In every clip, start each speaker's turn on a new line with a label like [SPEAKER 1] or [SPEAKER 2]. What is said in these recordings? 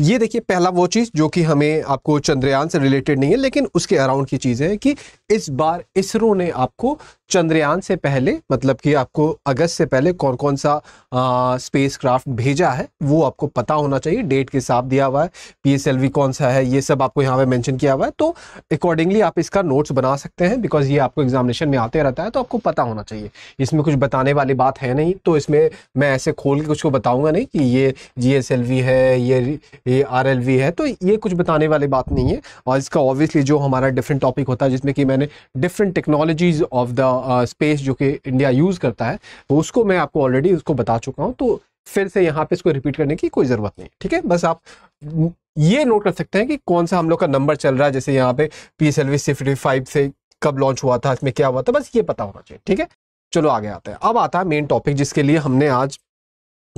[SPEAKER 1] ये देखिए पहला वो चीज़ जो कि हमें आपको चंद्रयान से रिलेटेड नहीं है लेकिन उसके अराउंड की चीज़ है कि इस बार इसरो ने आपको चंद्रयान से पहले मतलब कि आपको अगस्त से पहले कौन कौन सा स्पेस क्राफ्ट भेजा है वो आपको पता होना चाहिए डेट के साथ दिया हुआ है पीएसएलवी कौन सा है ये सब आपको यहाँ पे मेंशन किया हुआ है तो अकॉर्डिंगली आप इसका नोट्स बना सकते हैं बिकॉज ये आपको एग्जामिनेशन में आते रहता है तो आपको पता होना चाहिए इसमें कुछ बताने वाली बात है नहीं तो इसमें मैं ऐसे खोल के कुछ को बताऊँगा नहीं कि ये जी है ये ये आर है तो ये कुछ बताने वाली बात नहीं है और इसका ऑब्वियसली जो हमारा डिफरेंट टॉपिक होता है जिसमें कि मैंने different technologies of the space जो कि इंडिया यूज़ करता है वो उसको मैं आपको ऑलरेडी उसको बता चुका हूँ तो फिर से यहाँ पे इसको रिपीट करने की कोई ज़रूरत नहीं ठीक है बस आप ये नोट कर सकते हैं कि कौन सा हम लोग का नंबर चल रहा है जैसे यहाँ पे पी एस एल वी से कब लॉन्च हुआ था इसमें क्या हुआ था बस ये पता होना चाहिए ठीक है चलो आगे आते हैं अब आता है मेन टॉपिक जिसके लिए हमने आज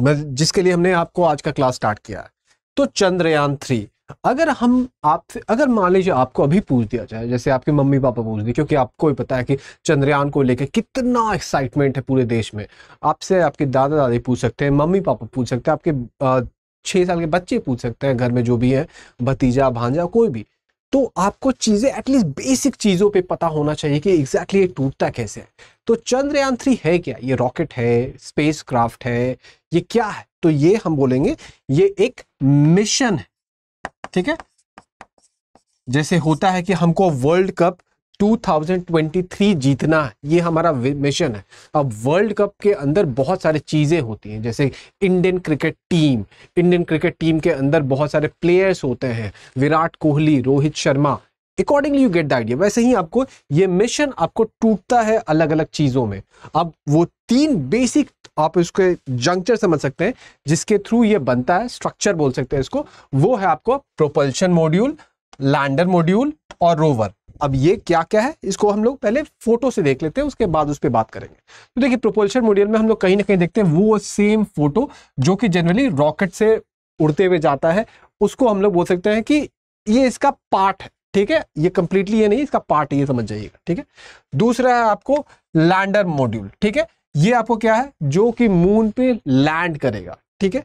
[SPEAKER 1] जिसके लिए हमने आपको आज का क्लास स्टार्ट किया है तो चंद्रयान थ्री अगर हम आपसे अगर मान लीजिए आपको अभी पूछ दिया जाए जैसे आपके मम्मी पापा पूछ दिए क्योंकि आपको ही पता है कि चंद्रयान को लेकर कितना एक्साइटमेंट है पूरे देश में आपसे आपके दादा दादी पूछ सकते हैं मम्मी पापा पूछ सकते हैं आपके छः साल के बच्चे पूछ सकते हैं घर में जो भी है भतीजा भांजा कोई भी तो आपको चीज़ें एटलीस्ट बेसिक चीज़ों पे पता होना चाहिए कि एग्जैक्टली ये टूटता कैसे है तो चंद्रयान थ्री है क्या ये रॉकेट है स्पेस क्राफ्ट है ये क्या है तो ये हम बोलेंगे ये एक मिशन है ठीक है जैसे होता है कि हमको वर्ल्ड कप 2023 जीतना ये हमारा मिशन है अब वर्ल्ड कप के अंदर बहुत सारी चीज़ें होती हैं जैसे Indian cricket team Indian cricket team के अंदर बहुत सारे प्लेयर्स होते हैं Virat Kohli Rohit Sharma accordingly you get the idea वैसे ही आपको ये मिशन आपको टूटता है अलग अलग चीज़ों में अब वो तीन बेसिक आप इसके जंक्चर समझ सकते हैं जिसके थ्रू ये बनता है स्ट्रक्चर बोल सकते हैं इसको वो है आपको प्रोपल्शन मॉड्यूल लैंडर मॉड्यूल और रोवर अब ये क्या क्या है इसको हम लोग पहले फोटो से देख लेते हैं उसके बाद उस पर बात करेंगे तो देखिए प्रोपल्शन मॉड्यूल में हम लोग कहीं ना कहीं देखते हैं वो सेम फोटो जो कि जनरली रॉकेट से उड़ते हुए जाता है उसको हम लोग बोल सकते हैं कि ये इसका पार्ट है ठीक है ये कंप्लीटली ये नहीं इसका पार्ट ये समझ जाइएगा ठीक है दूसरा है आपको लैंडर मॉड्यूल ठीक है ये आपको क्या है जो कि मून पे लैंड करेगा ठीक है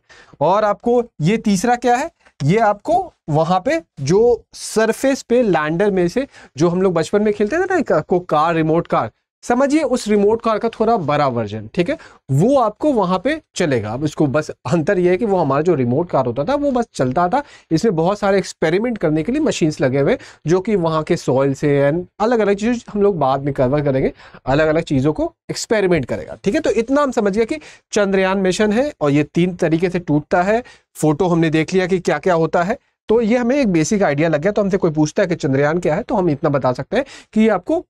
[SPEAKER 1] और आपको ये तीसरा क्या है ये आपको वहां पे जो सरफेस पे लैंडर में से जो हम लोग बचपन में खेलते थे ना को कार रिमोट कार समझिए उस रिमोट कार का थोड़ा बड़ा वर्जन ठीक है वो आपको वहां पे चलेगा अब इसको बस अंतर यह है कि वो हमारा जो रिमोट कार होता था वो बस चलता था इसमें बहुत सारे एक्सपेरिमेंट करने के लिए मशीन्स लगे हुए जो कि वहाँ के सॉइल से एंड अलग अलग चीज़ हम लोग बाद में कवर करेंगे अलग अलग चीज़ों को एक्सपेरिमेंट करेगा ठीक है तो इतना हम समझिए कि चंद्रयान मिशन है और ये तीन तरीके से टूटता है फोटो हमने देख लिया कि क्या क्या होता है तो ये हमें एक बेसिक आइडिया लग गया तो हमसे कोई पूछता है कि चंद्रयान क्या है तो हम इतना बता सकते हैं कि ये आपको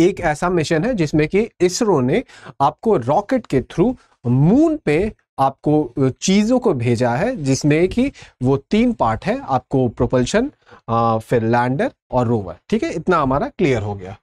[SPEAKER 1] एक ऐसा मिशन है जिसमें कि इसरो ने आपको रॉकेट के थ्रू मून पे आपको चीज़ों को भेजा है जिसमें कि वो तीन पार्ट है आपको प्रोपल्शन फिर लैंडर और रोवर ठीक है इतना हमारा क्लियर हो गया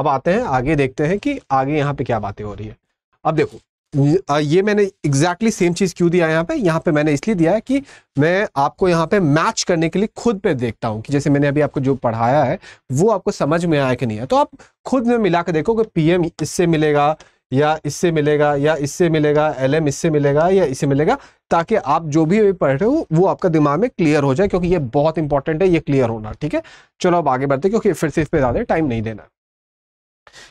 [SPEAKER 1] अब आते हैं आगे देखते हैं कि आगे यहाँ पे क्या बातें हो रही है अब देखो ये मैंने एग्जैक्टली सेम चीज़ क्यों दिया है यहाँ पे यहाँ पे मैंने इसलिए दिया है कि मैं आपको यहाँ पे मैच करने के लिए खुद पे देखता हूँ कि जैसे मैंने अभी आपको जो पढ़ाया है वो आपको समझ में आया कि नहीं है तो आप खुद में मिला के देखो कि पीएम इससे मिलेगा या इससे मिलेगा या इससे मिलेगा एम इससे मिलेगा या इससे मिलेगा ताकि आप जो भी अभी पढ़ रहे हो वो आपका दिमाग में क्लियर हो जाए क्योंकि ये बहुत इंपॉर्टेंट है ये क्लियर होना ठीक है चलो आप आगे बढ़ते क्योंकि फिर से इस पर ज़्यादा टाइम नहीं देना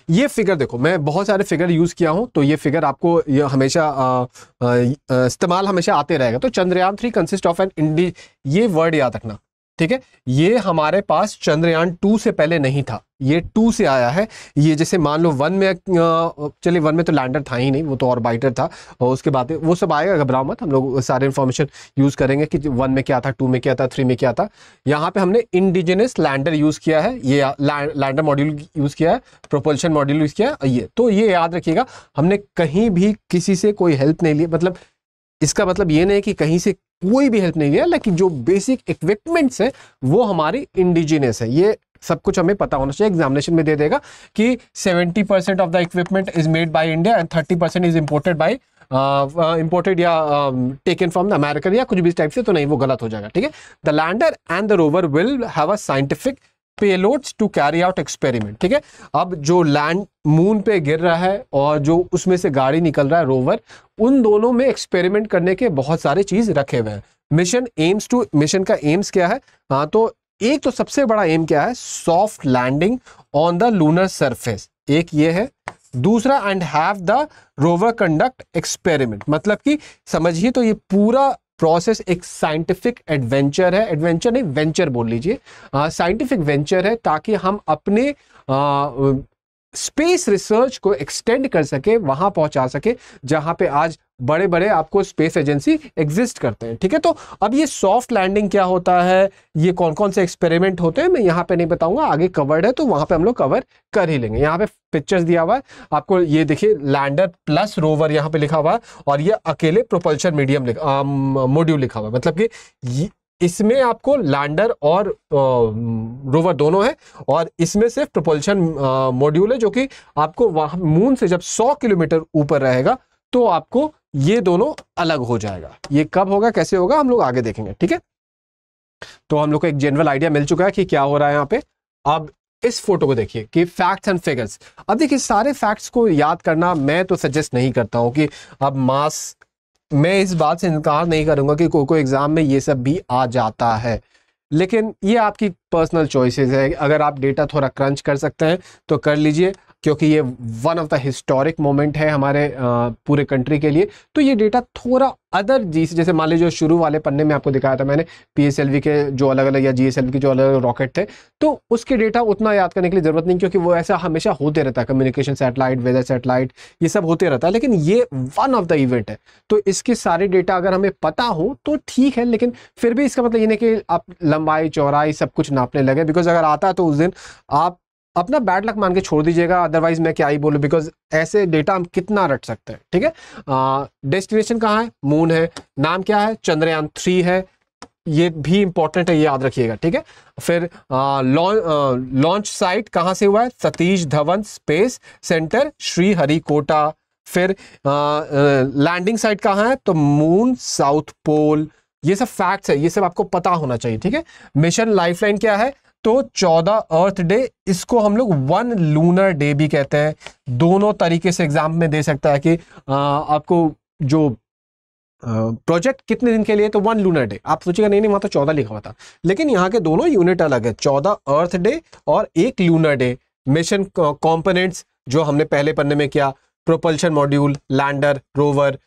[SPEAKER 1] ये फिगर देखो मैं बहुत सारे फिगर यूज़ किया हूं तो ये फिगर आपको ये हमेशा इस्तेमाल हमेशा आते रहेगा तो Chandrayaan three consist of an इंडी ये वर्ड याद रखना ठीक है ये हमारे पास चंद्रयान टू से पहले नहीं था ये टू से आया है ये जैसे मान लो वन में चलिए वन में तो लैंडर था ही नहीं वो तो ऑर्बिटर था और उसके बाद वो सब आएगा घबराओ मत हम लोग सारे इन्फॉर्मेशन यूज़ करेंगे कि वन में क्या था टू में क्या था थ्री में क्या था यहाँ पे हमने इंडिजिनस लैंडर यूज़ किया है ये लैंडर मॉड्यूल यूज़ किया है प्रोपल्शन मॉड्यूल यूज़ किया है ये तो ये याद रखिएगा हमने कहीं भी किसी से कोई हेल्प नहीं लिया मतलब इसका मतलब ये नहीं कि कहीं से कोई भी हेल्प नहीं है लेकिन जो बेसिक इक्विपमेंट्स है वो हमारी इंडिजिनियस है ये सब कुछ हमें पता होना चाहिए एग्जामिनेशन में दे देगा कि 70 percent of the equipment is made by India and 30 percent is imported by imported या टेकन फ्रॉम द अमेरिकन या कुछ भी टाइप से तो नहीं वो गलत हो जाएगा ठीक है the lander and the rover will have a scientific payloads to carry out experiment ठीक है अब जो लैंड मून पे गिर रहा है और जो उसमें से गाड़ी निकल रहा है रोवर उन दोनों में एक्सपेरिमेंट करने के बहुत सारे चीज़ रखे हुए हैं मिशन एम्स टू मिशन का एम्स क्या है हाँ तो एक तो सबसे बड़ा एम क्या है soft landing on the lunar surface एक ये है दूसरा and have the rover conduct experiment मतलब कि समझिए तो ये पूरा प्रोसेस एक साइंटिफिक एडवेंचर है एडवेंचर नहीं वेंचर बोल लीजिए साइंटिफिक हाँ, वेंचर है ताकि हम अपने स्पेस रिसर्च को एक्सटेंड कर सके वहां पहुंचा सके जहां पे आज बड़े बड़े आपको स्पेस एजेंसी एग्जिस्ट करते हैं ठीक है तो अब ये सॉफ्ट लैंडिंग क्या होता है ये कौन कौन से एक्सपेरिमेंट होते हैं मैं यहाँ पे नहीं बताऊंगा आगे कवर्ड है तो वहां पे हम लोग कवर कर ही लेंगे यहाँ पे पिक्चर्स दिया हुआ है आपको ये देखिए लैंडर प्लस रोवर यहाँ पे लिखा हुआ है और ये अकेले प्रोपल्शन मीडियम मोड्यूल लिखा हुआ है मतलब कि इसमें आपको लैंडर और रोवर दोनों है और इसमें सिर्फ प्रोपल्शन मॉड्यूल है जो कि आपको वहां मून से जब 100 किलोमीटर ऊपर रहेगा तो आपको ये दोनों अलग हो जाएगा ये कब होगा कैसे होगा हम लोग आगे देखेंगे ठीक है तो हम लोग को एक जनरल आइडिया मिल चुका है कि क्या हो रहा है यहाँ पे अब इस फोटो को देखिए कि फैक्ट्स एंड फिगर्स अब देखिए सारे फैक्ट्स को याद करना मैं तो सजेस्ट नहीं करता हूं कि अब मास मैं इस बात से इनकार नहीं करूंगा कि कोई कोई एग्जाम में ये सब भी आ जाता है लेकिन ये आपकी पर्सनल चॉइसेस है अगर आप डेटा थोड़ा क्रंच कर सकते हैं तो कर लीजिए क्योंकि ये one of the historic moment है हमारे पूरे कंट्री के लिए तो ये डेटा थोड़ा अदर जी जैसे मान लीजिए शुरू वाले पन्ने में आपको दिखाया था मैंने पीएसएलवी के जो अलग अलग या जीएसएलवी के जो अलग अलग रॉकेट थे तो उसके डेटा उतना याद करने के लिए ज़रूरत नहीं क्योंकि वो ऐसा हमेशा होते रहता है कम्युनिकेशन सेटेलाइट वेदर सेटेलाइट ये सब होते रहता है लेकिन ये वन ऑफ द इवेंट है तो इसके सारे डेटा अगर हमें पता हो तो ठीक है लेकिन फिर भी इसका मतलब ये नहीं कि आप लंबाई चौराई सब कुछ नापने लगे बिकॉज अगर आता है तो उस दिन आप अपना बैड लक मान के छोड़ दीजिएगा अदरवाइज मैं क्या ही बोलूँ बिकॉज ऐसे डेटा हम कितना रट सकते हैं ठीक है डेस्टिनेशन कहाँ है मून है नाम क्या है चंद्रयान थ्री है ये भी इंपॉर्टेंट है ये याद रखिएगा ठीक है फिर लॉन्च साइट कहाँ से हुआ है Satish Dhawan space centre Sriharikota फिर लैंडिंग साइट कहाँ है तो मून साउथ पोल ये सब फैक्ट्स है ये सब आपको पता होना चाहिए ठीक है मिशन लाइफलाइन क्या है तो 14 अर्थ डे इसको हम लोग वन लूनर डे भी कहते हैं दोनों तरीके से एग्जाम में दे सकता है कि आ, आपको जो प्रोजेक्ट कितने दिन के लिए तो वन लूनर डे आप सोचिएगा नहीं नहीं वहां तो चौदह लिखा हुआ था लेकिन यहाँ के दोनों यूनिट अलग है चौदह अर्थ डे और एक लूनर डे मिशन कॉम्पोनेंट्स जो हमने पहले पन्ने में किया propulsion module lander rover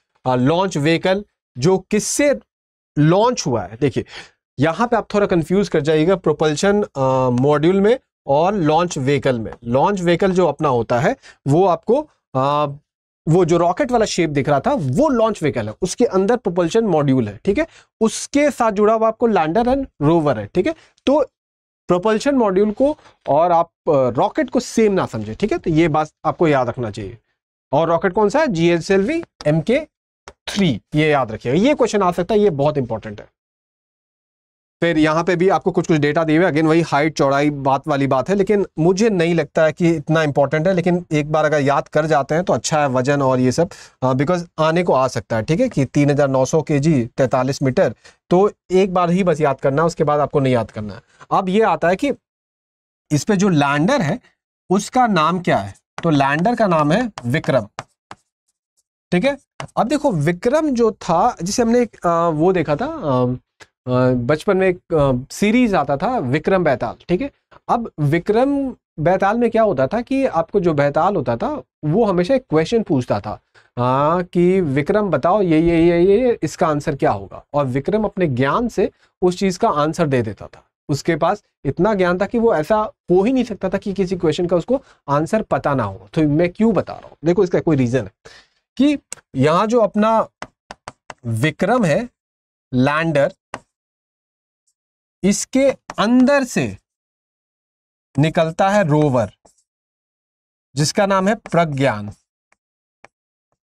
[SPEAKER 1] launch vehicle जो किससे लॉन्च हुआ है देखिए यहाँ पे आप थोड़ा कंफ्यूज कर जाइएगा प्रोपल्शन मॉड्यूल में और लॉन्च व्हीकल में लॉन्च व्हीकल जो अपना होता है वो आपको आ, वो जो रॉकेट वाला शेप दिख रहा था वो लॉन्च व्हीकल है उसके अंदर प्रोपल्शन मॉड्यूल है ठीक है उसके साथ जुड़ा हुआ आपको लैंडर एंड रोवर है ठीक है तो प्रोपल्शन मॉड्यूल को और आप रॉकेट को सेम ना समझे ठीक है तो ये बात आपको याद रखना चाहिए और रॉकेट कौन सा है GSLV V M K three ये याद रखिएगा ये क्वेश्चन आ सकता है ये बहुत इंपॉर्टेंट है फिर यहाँ पे भी आपको कुछ कुछ डेटा दिए हुए अगेन वही हाइट चौड़ाई बात वाली बात है लेकिन मुझे नहीं लगता है कि इतना इंपॉर्टेंट है लेकिन एक बार अगर याद कर जाते हैं तो अच्छा है वजन और ये सब बिकॉज आने को आ सकता है ठीक है कि तीन हज़ार नौ सौ के जी तैंतालीस मीटर तो एक बार ही बस याद करना है उसके बाद आपको नहीं याद करना है अब ये आता है कि इस पर जो लैंडर है उसका नाम क्या है तो लैंडर का नाम है विक्रम ठीक है अब देखो विक्रम जो था जिसे हमने आ, वो देखा था आ, बचपन में एक सीरीज आता था विक्रम बैताल ठीक है अब विक्रम बैताल में क्या होता था कि आपको जो बैताल होता था वो हमेशा एक क्वेश्चन पूछता था हाँ कि विक्रम बताओ ये ये ये ये इसका आंसर क्या होगा और विक्रम अपने ज्ञान से उस चीज़ का आंसर दे देता था उसके पास इतना ज्ञान था कि वो ऐसा हो ही नहीं सकता था कि किसी क्वेश्चन का उसको आंसर पता ना हो तो मैं क्यों बता रहा हूँ देखो इसका कोई रीज़न है कि यहाँ जो अपना विक्रम है लैंडर इसके अंदर से निकलता है रोवर जिसका नाम है प्रज्ञान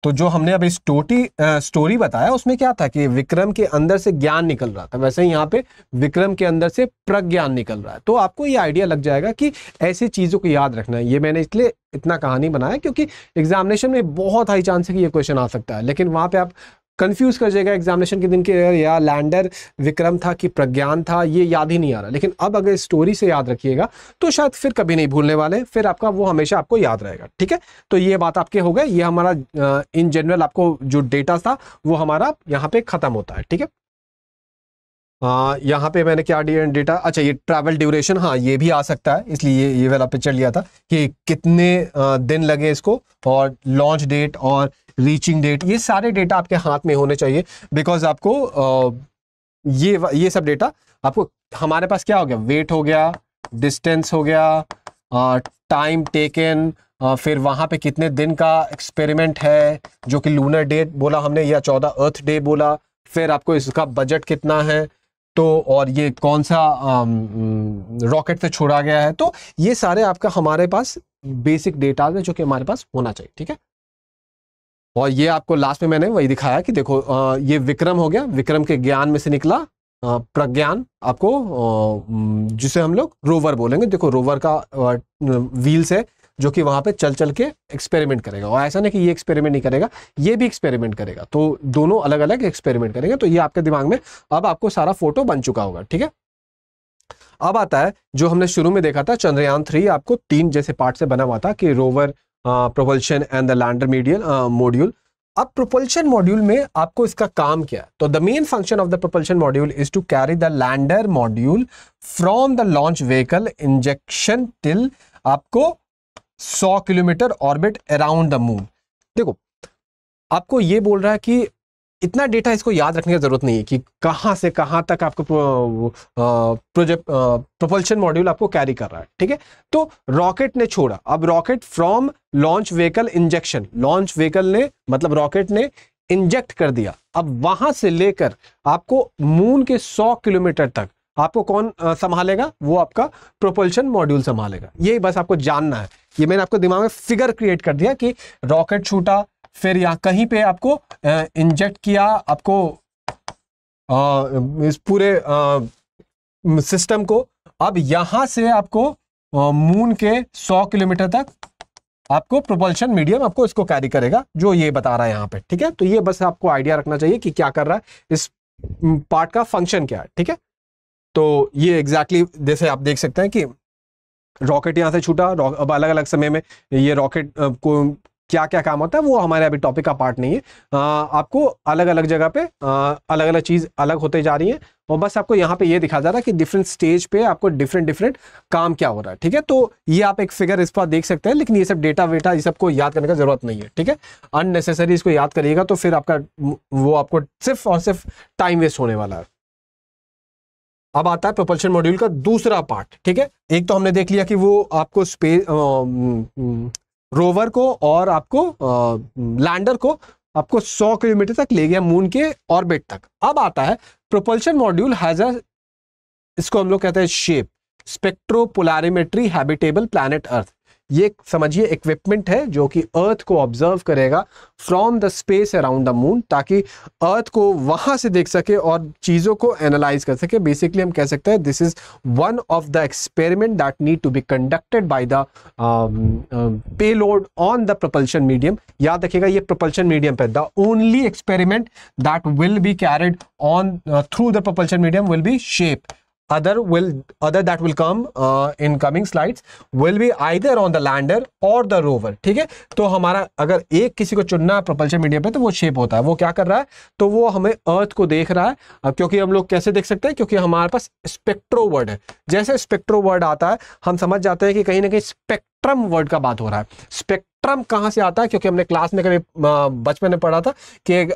[SPEAKER 1] तो जो हमने अब स्टोटी स्टोरी बताया उसमें क्या था कि विक्रम के अंदर से ज्ञान निकल रहा था वैसे ही पे विक्रम के अंदर से प्रज्ञान निकल रहा है तो आपको ये आइडिया लग जाएगा कि ऐसी चीज़ों को याद रखना है ये मैंने इसलिए इतना कहानी बनाया क्योंकि एग्जामिनेशन में बहुत हाई चांस है कि ये क्वेश्चन आ सकता है लेकिन वहां पर आप कंफ्यूज कर जाएगा एग्जामिनेशन के दिन के या लैंडर विक्रम था कि प्रज्ञान था ये याद ही नहीं आ रहा लेकिन अब अगर स्टोरी से याद रखिएगा तो शायद फिर कभी नहीं भूलने वाले फिर आपका वो हमेशा आपको याद रहेगा ठीक है तो ये बात आपके हो गए ये हमारा इन जनरल आपको जो डेटा था वो हमारा यहाँ पे खत्म होता है ठीक है हाँ, यहाँ पे मैंने क्या डेटा अच्छा ये ट्रैवल ड्यूरेशन हाँ ये भी आ सकता है इसलिए ये ये वाला पिक्चर लिया था कि कितने दिन लगे इसको और लॉन्च डेट और रीचिंग डेट ये सारे डेटा आपके हाथ में होने चाहिए बिकॉज आपको ये ये सब डेटा आपको हमारे पास क्या हो गया वेट हो गया डिस्टेंस हो गया टाइम टेकन फिर वहाँ पे कितने दिन का एक्सपेरिमेंट है जो कि लूनर डेट बोला हमने या चौदह अर्थ डे बोला फिर आपको इसका बजट कितना है तो और ये कौन सा रॉकेट से छोड़ा गया है तो ये सारे आपका हमारे पास बेसिक डेटा है जो कि हमारे पास होना चाहिए ठीक है और ये आपको लास्ट में मैंने वही दिखाया कि देखो आ, ये विक्रम हो गया विक्रम के ज्ञान में से निकला प्रज्ञान आपको जिसे हम लोग रोवर बोलेंगे देखो रोवर का व्हील से जो कि वहां पे चल चल के एक्सपेरिमेंट करेगा और ऐसा नहीं कि ये एक्सपेरिमेंट नहीं करेगा ये भी एक्सपेरिमेंट करेगा तो दोनों अलग अलग एक्सपेरिमेंट करेंगे तो ये आपके दिमाग में अब आपको सारा फोटो बन चुका होगा ठीक है अब आता है जो हमने शुरू में देखा था चंद्रयान थ्री आपको तीन जैसे पार्ट से बना हुआ था कि rover propulsion and the lander medial module अब प्रोपल्शन मॉड्यूल में आपको इसका काम क्या है तो the main function of the propulsion module is to carry the lander module from the launch vehicle injection till आपको सौ kilometre orbit around the moon देखो आपको ये बोल रहा है कि इतना डेटा इसको याद रखने की ज़रूरत नहीं है कि कहां से कहां तक आपको प्रोजेक्ट प्रोपल्शन मॉड्यूल आपको कैरी कर रहा है ठीक है तो रॉकेट ने छोड़ा अब rocket from launch vehicle injection launch vehicle ने मतलब रॉकेट ने इंजेक्ट कर दिया अब वहां से लेकर आपको मून के 100 किलोमीटर तक आपको कौन संभालेगा वो आपका प्रोपल्शन मॉड्यूल संभालेगा यही बस आपको जानना है ये मैंने आपको दिमाग में फिगर क्रिएट कर दिया कि रॉकेट छूटा फिर यहाँ कहीं पे आपको इंजेक्ट किया आपको आ, इस पूरे सिस्टम को अब यहां से आपको मून के 100 किलोमीटर तक आपको प्रोपल्शन मीडियम आपको इसको कैरी करेगा जो ये बता रहा है यहाँ पे ठीक है तो ये बस आपको आइडिया रखना चाहिए कि क्या कर रहा है इस पार्ट का फंक्शन क्या है ठीक है तो ये एग्जैक्टली exactly जैसे आप देख सकते हैं कि रॉकेट यहाँ से छूटा अब अलग अलग समय में ये रॉकेट को क्या क्या काम होता है वो हमारे अभी टॉपिक का पार्ट नहीं है आ, आपको अलग अलग जगह पे आ, अलग अलग चीज़ अलग होते जा रही है और बस आपको यहाँ पे ये दिखा जा रहा है कि डिफरेंट स्टेज पे आपको डिफरेंट डिफरेंट काम क्या हो रहा है ठीक है तो ये आप एक फिगर इस पर देख सकते हैं लेकिन ये सब डेटा वेटा ये सबको याद करने का जरूरत नहीं है ठीक है अननेसेसरी इसको याद करिएगा तो फिर आपका वो आपको सिर्फ और सिर्फ टाइम वेस्ट होने वाला है अब आता है प्रोपल्शन मॉड्यूल का दूसरा पार्ट ठीक है एक तो हमने देख लिया कि वो आपको स्पेस रोवर को और आपको लैंडर को आपको 100 किलोमीटर तक ले गया मून के ऑर्बिट तक अब आता है प्रोपल्शन मॉड्यूल हैज अ इसको हम लोग कहते हैं SHAPE spectropolarimetry habitable planet Earth ये समझिए इक्विपमेंट है जो कि अर्थ को ऑब्जर्व करेगा from the space around the moon ताकि अर्थ को वहां से देख सके और चीज़ों को एनालाइज कर सके बेसिकली हम कह सकते हैं this is one of the experiment that need to be conducted by the load on the propulsion medium याद रखिएगा ये प्रोपल्शन मीडियम पर the only experiment that will be carried on through the propulsion medium will be SHAPE other will other that will come uh, in coming slides will be either on the lander or the rover ठीक है तो हमारा अगर एक किसी को चुनना है propulsion मीडियम पे तो वो शेप होता है वो क्या कर रहा है तो वो हमें अर्थ को देख रहा है क्योंकि हम लोग कैसे देख सकते हैं क्योंकि हमारे पास स्पेक्ट्रो वर्ड है जैसे स्पेक्ट्रो वर्ड आता है हम समझ जाते हैं कि कहीं ना कहीं स्पेक्ट्रम वर्ड का बात हो रहा है स्पेक्ट्रम कहाँ से आता है क्योंकि हमने क्लास में कभी बचपन में पढ़ा था कि एक,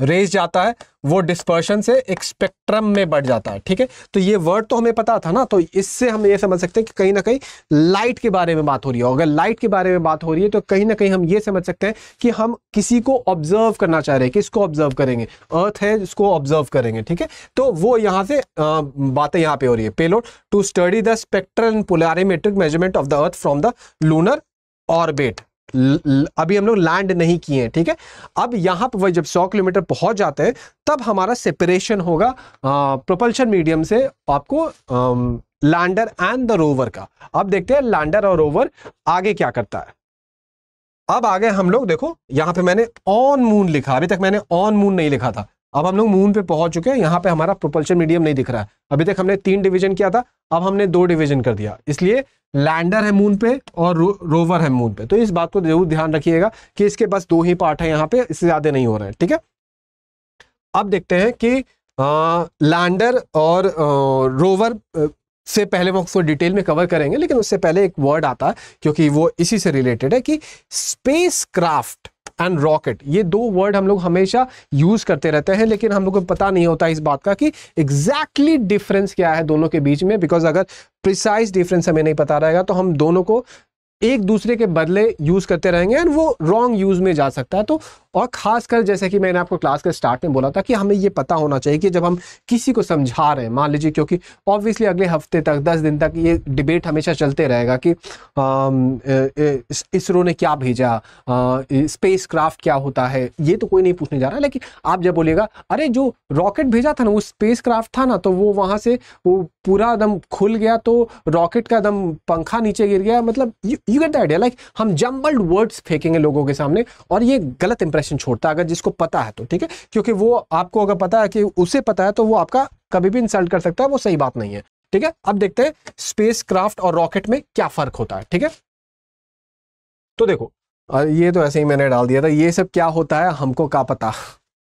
[SPEAKER 1] रेज जाता है वो डिस्पर्शन से एक स्पेक्ट्रम में बढ़ जाता है ठीक है तो ये वर्ड तो हमें पता था ना तो इससे हम ये समझ सकते हैं कि कहीं ना कहीं लाइट के बारे में बात हो रही है अगर लाइट के बारे में बात हो रही है तो कहीं ना कहीं हम ये समझ सकते हैं कि हम किसी को ऑब्जर्व करना चाह रहे हैं किसको ऑब्जर्व करेंगे अर्थ है जिसको ऑब्जर्व करेंगे ठीक है तो वो यहाँ से बातें यहाँ पे हो रही है payload to study the spectrum polarimetric measurement of the Earth from the lunar orbit अभी हम लोग लैंड नहीं किए हैं ठीक है अब यहां पर जब सौ किलोमीटर पहुंच जाते हैं तब हमारा सेपरेशन होगा प्रोपल्शन मीडियम से आपको लैंडर एंड द रोवर का अब देखते हैं लैंडर और रोवर आगे क्या करता है अब आगे हम लोग देखो यहां पे मैंने ऑन मून लिखा अभी तक मैंने ऑन मून नहीं लिखा था अब हम लोग मून पे पहुंच चुके हैं यहाँ पे हमारा प्रोपल्शन मीडियम नहीं दिख रहा है अभी तक हमने तीन डिवीजन किया था अब हमने दो डिवीजन कर दिया इसलिए लैंडर है मून पे और रो, रोवर है मून पे तो इस बात को जरूर ध्यान रखिएगा कि इसके बस दो ही पार्ट है यहाँ पे इससे ज्यादा नहीं हो रहे ठीक है अब देखते हैं कि लैंडर और आ, रोवर से पहले हम उसको डिटेल में कवर करेंगे लेकिन उससे पहले एक वर्ड आता है क्योंकि वो इसी से रिलेटेड है कि स्पेस क्राफ्ट एंड रॉकेट ये दो वर्ड हम लोग हमेशा यूज करते रहते हैं लेकिन हम लोग को पता नहीं होता इस बात का कि एग्जैक्टली exactly डिफरेंस क्या है दोनों के बीच में बिकॉज अगर प्रिसाइज डिफरेंस हमें नहीं पता रहेगा तो हम दोनों को एक दूसरे के बदले यूज़ करते रहेंगे एंड वो रॉन्ग यूज़ में जा सकता है तो और खासकर जैसे कि मैंने आपको क्लास के स्टार्ट में बोला था कि हमें ये पता होना चाहिए कि जब हम किसी को समझा रहे हैं मान लीजिए क्योंकि ऑब्वियसली अगले हफ्ते तक दस दिन तक ये डिबेट हमेशा चलते रहेगा कि um, इसरो ने क्या भेजा स्पेस क्राफ्ट क्या होता है ये तो कोई नहीं पूछने जा रहा लेकिन आप जब बोलिएगा अरे जो रॉकेट भेजा था ना वो स्पेस क्राफ्ट था ना तो वो वहाँ से वो पूरा दम खुल गया तो रॉकेट का दम पंखा नीचे गिर गया मतलब ये you get the idea like हम जम्बल्ड वर्ड्स फेंकेंगे लोगों के सामने और ये गलत इंप्रेशन छोड़ता है अगर जिसको पता है तो ठीक है क्योंकि वो आपको अगर पता है कि उसे पता है तो वो आपका कभी भी इंसल्ट कर सकता है वो सही बात नहीं है ठीक है अब देखते हैं स्पेस क्राफ्ट और रॉकेट में क्या फर्क होता है ठीक है तो देखो ये तो ऐसे ही मैंने डाल दिया था ये सब क्या होता है हमको क्या पता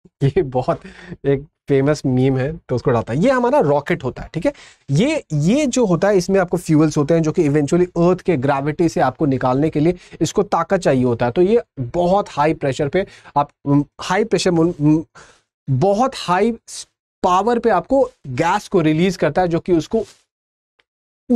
[SPEAKER 1] ये बहुत एक फेमस मीम है तो उसको डालता है ये हमारा रॉकेट होता है ठीक है ये ये जो होता है इसमें आपको फ्यूल्स होते हैं जो कि इवेंचुअली अर्थ के ग्रेविटी से आपको निकालने के लिए इसको ताकत चाहिए होता है तो ये बहुत हाई प्रेशर पे आप हाई प्रेशर बहुत हाई पावर पे आपको गैस को रिलीज करता है जो कि उसको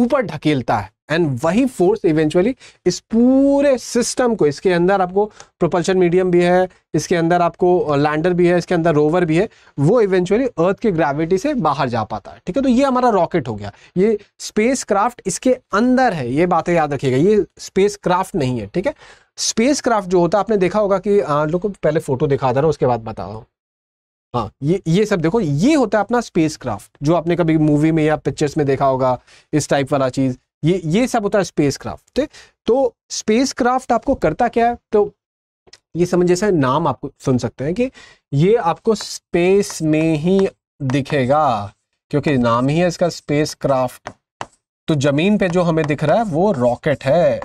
[SPEAKER 1] ऊपर ढकेलता है एंड वही फोर्स इवेंचुअली इस पूरे सिस्टम को इसके अंदर आपको प्रोपल्शन मीडियम भी है इसके अंदर आपको लैंडर भी है इसके अंदर रोवर भी है वो इवेंचुअली अर्थ की ग्रेविटी से बाहर जा पाता है ठीक है तो ये हमारा रॉकेट हो गया ये स्पेस क्राफ्ट इसके अंदर है ये बातें याद रखिएगा ये स्पेस क्राफ्ट नहीं है ठीक है स्पेस क्राफ्ट जो होता है आपने देखा होगा कि लोग पहले फोटो दिखा दे रहा हूँ उसके बाद बता रहा हूँ हाँ ये ये सब देखो ये होता है अपना स्पेस क्राफ्ट जो आपने कभी मूवी में या पिक्चर्स में देखा होगा इस टाइप वाला चीज़ ये ये सब होता है स्पेस क्राफ्ट तो स्पेस क्राफ्ट आपको करता क्या है तो ये समझ जैसा नाम आपको सुन सकते हैं कि ये आपको स्पेस में ही दिखेगा क्योंकि नाम ही है इसका स्पेस क्राफ्ट तो जमीन पे जो हमें दिख रहा है वो रॉकेट है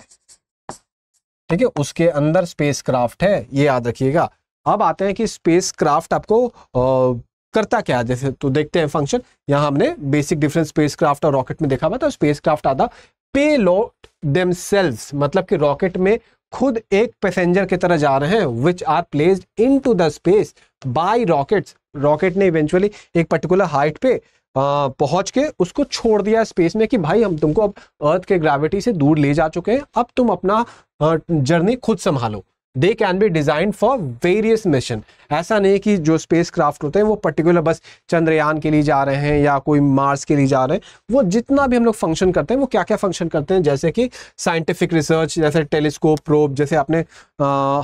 [SPEAKER 1] ठीक है उसके अंदर स्पेस क्राफ्ट है ये याद रखिएगा अब आते हैं कि स्पेस क्राफ्ट आपको करता क्या है जैसे तो देखते हैं फंक्शन यहाँ हमने बेसिक डिफरेंस स्पेस क्राफ्ट और रॉकेट में देखा हुआ था स्पेस तो क्राफ्ट आता पे लोट देम मतलब कि रॉकेट में खुद एक पैसेंजर की तरह जा रहे हैं which are placed in to the space by rocket rocket ने इवेंचुअली एक पर्टिकुलर हाइट पे आ, पहुंच के उसको छोड़ दिया स्पेस में कि भाई हम तुमको अब अर्थ के ग्रेविटी से दूर ले जा चुके हैं अब तुम अपना जर्नी खुद संभालो they can be design for various mission ऐसा नहीं कि जो स्पेस क्राफ्ट होते हैं वो पर्टिकुलर बस चंद्रयान के लिए जा रहे हैं या कोई मार्स के लिए जा रहे हैं वो जितना भी हम लोग फंक्शन करते हैं वो क्या क्या फंक्शन करते हैं जैसे कि साइंटिफिक रिसर्च जैसे टेलीस्कोप प्रोब जैसे आपने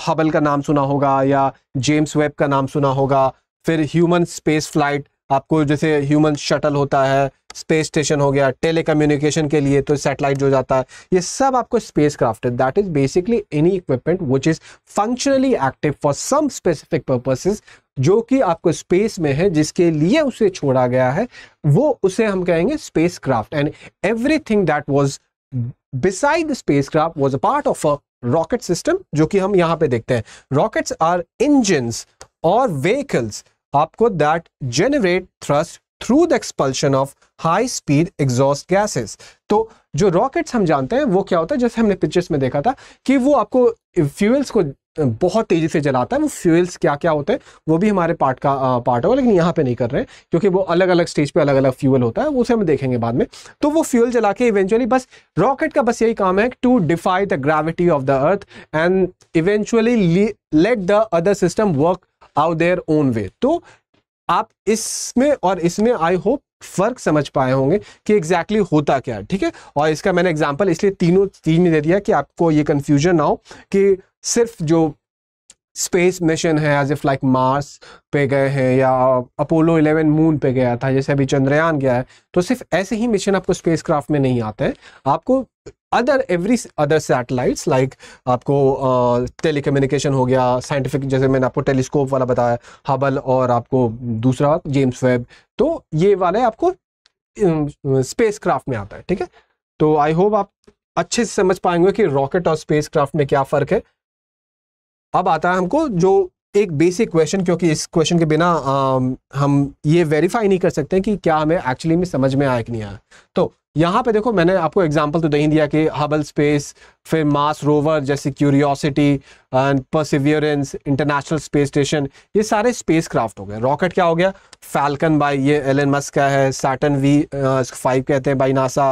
[SPEAKER 1] हबल का नाम सुना होगा या जेम्स वेब का नाम सुना होगा फिर ह्यूमन स्पेस फ्लाइट आपको जैसे ह्यूमन शटल होता है स्पेस स्टेशन हो गया टेलीकम्युनिकेशन के लिए तो सैटेलाइट जो जाता है ये सब आपको स्पेस क्राफ्ट है that is basically any equipment which is functionally active for some specific purposes जो कि आपको स्पेस में है जिसके लिए उसे छोड़ा गया है वो उसे हम कहेंगे spacecraft and everything that was beside spacecraft was a part of a rocket system जो कि हम यहाँ पे देखते हैं रॉकेट्स आर इंजन्स और व्हीकल्स आपको that generate thrust through the expulsion of high speed exhaust gases तो जो रॉकेट्स हम जानते हैं वो क्या होता है जैसे हमने पिक्चर्स में देखा था कि वो आपको फ्यूल्स को बहुत तेज़ी से जलाता है वो फ्यूल्स क्या क्या होते हैं वो भी हमारे पार्ट का आ, पार्ट होगा लेकिन यहाँ पे नहीं कर रहे हैं क्योंकि वो अलग अलग स्टेज पे अलग अलग फ्यूल होता है उसे हम देखेंगे बाद में तो वो फ्यूल जला के इवेंचुअली बस रॉकेट का बस यही काम है to defy the gravity of the Earth and eventually let the other system work out their own way तो आप इसमें और इसमें आई होप फर्क समझ पाए होंगे कि एग्जैक्टली exactly होता क्या है ठीक है और इसका मैंने एग्जाम्पल इसलिए तीनों तीन में दे दिया कि आपको ये कन्फ्यूजन ना हो कि सिर्फ जो स्पेस मिशन है एज इफ लाइक मार्स पे गए हैं या अपोलो 11 मून पे गया था जैसे अभी चंद्रयान गया है तो सिर्फ ऐसे ही मिशन आपको स्पेसक्राफ्ट में नहीं आते हैं आपको other every other satellites like आपको टेली कम्युनिकेशन हो गया साइंटिफिक जैसे मैंने आपको टेलीस्कोप वाला बताया हबल और आपको दूसरा जेम्स वेब तो ये वाले आपको स्पेस क्राफ्ट में आता है ठीक है तो आई होप आप अच्छे से समझ पाएंगे कि रॉकेट और स्पेस क्राफ्ट में क्या फ़र्क है अब आता है हमको जो एक बेसिक क्वेश्चन क्योंकि इस क्वेश्चन के बिना आ, हम ये वेरीफाई नहीं कर सकते कि क्या हमें एक्चुअली में समझ में आया कि नहीं आया तो यहाँ पे देखो मैंने आपको एग्जांपल तो नहीं दिया कि हबल स्पेस फिर मास रोवर जैसे Curiosity and Perseverance International Space Station ये सारे स्पेस क्राफ्ट हो गए रॉकेट क्या हो गया फैल्कन बाई ये एन मस्क का है सैटन वी फाइव कहते हैं बाई नासा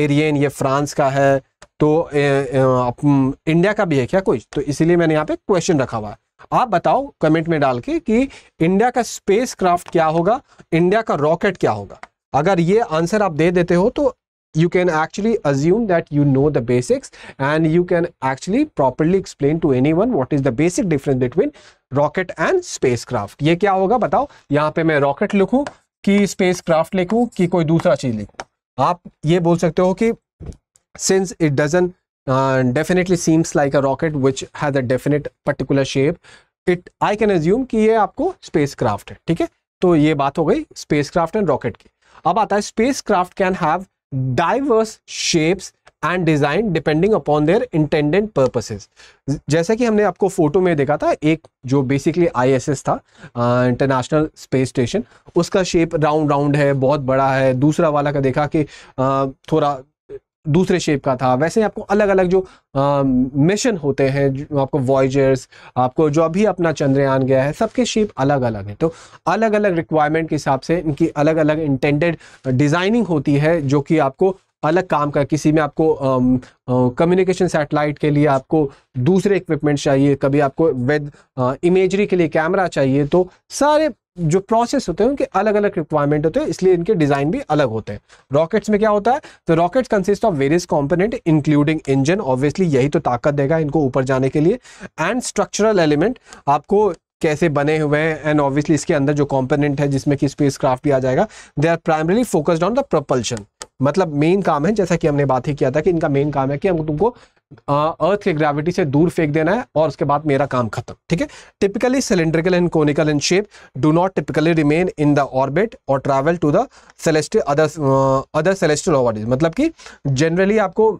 [SPEAKER 1] एरियन ये फ्रांस का है तो ए, ए, इंडिया का भी है क्या कुछ तो इसीलिए मैंने यहाँ पे क्वेश्चन रखा हुआ है आप बताओ कमेंट में डाल के कि इंडिया का स्पेस क्राफ्ट क्या होगा इंडिया का रॉकेट क्या होगा अगर ये आंसर आप दे देते हो तो you can actually assume that you know the basics and you can actually properly explain to anyone what is the basic difference between rocket and spacecraft ये क्या होगा बताओ यहाँ पे मैं रॉकेट लिखू कि स्पेस क्राफ्ट लिखू कि कोई दूसरा चीज लिखू आप ये बोल सकते हो कि since it doesn't definitely seems like a rocket which has a definite particular shape it I can assume कि ये आपको स्पेस क्राफ्ट है ठीक है तो ये बात हो गई स्पेस क्राफ्ट एंड रॉकेट की अब आता है spacecraft can have diverse shapes and design depending upon their intended purposes जैसे कि हमने आपको फोटो में देखा था एक जो बेसिकली आईएसएस था इंटरनेशनल स्पेस स्टेशन उसका शेप राउंड राउंड है बहुत बड़ा है दूसरा वाला का देखा कि uh, थोड़ा दूसरे शेप का था वैसे आपको अलग अलग जो मिशन होते हैं जो आपको वॉयजर्स आपको जो अभी अपना चंद्रयान गया है सबके शेप अलग अलग हैं तो अलग अलग रिक्वायरमेंट के हिसाब से इनकी अलग अलग इंटेंडेड डिज़ाइनिंग होती है जो कि आपको अलग काम का किसी में आपको कम्युनिकेशन सैटेलाइट के लिए आपको दूसरे इक्विपमेंट चाहिए कभी आपको विद इमेजरी के लिए कैमरा चाहिए तो सारे जो प्रोसेस होते हैं उनके अलग अलग रिक्वायरमेंट होते हैं इसलिए इनके डिजाइन भी अलग होते हैं रॉकेट्स में क्या होता है तो rockets consist of various component including engine obviously यही तो ताकत देगा इनको ऊपर जाने के लिए एंड स्ट्रक्चरल एलिमेंट आपको कैसे बने हुए हैं एंड ऑब्वियसली इसके अंदर जो कॉम्पोनेंट है जिसमें कि स्पेस भी आ जाएगा they are primarily focused on the propulsion मतलब मेन काम है जैसा कि हमने बात ही किया था कि इनका मेन काम है कि हम तुमको अर्थ के ग्रेविटी से दूर फेंक देना है और उसके बाद मेरा काम खत्म ठीक है typically cylindrical and conical in shape do not typically remain in the orbit और travel to the celestial other other celestial orbit मतलब कि जनरली आपको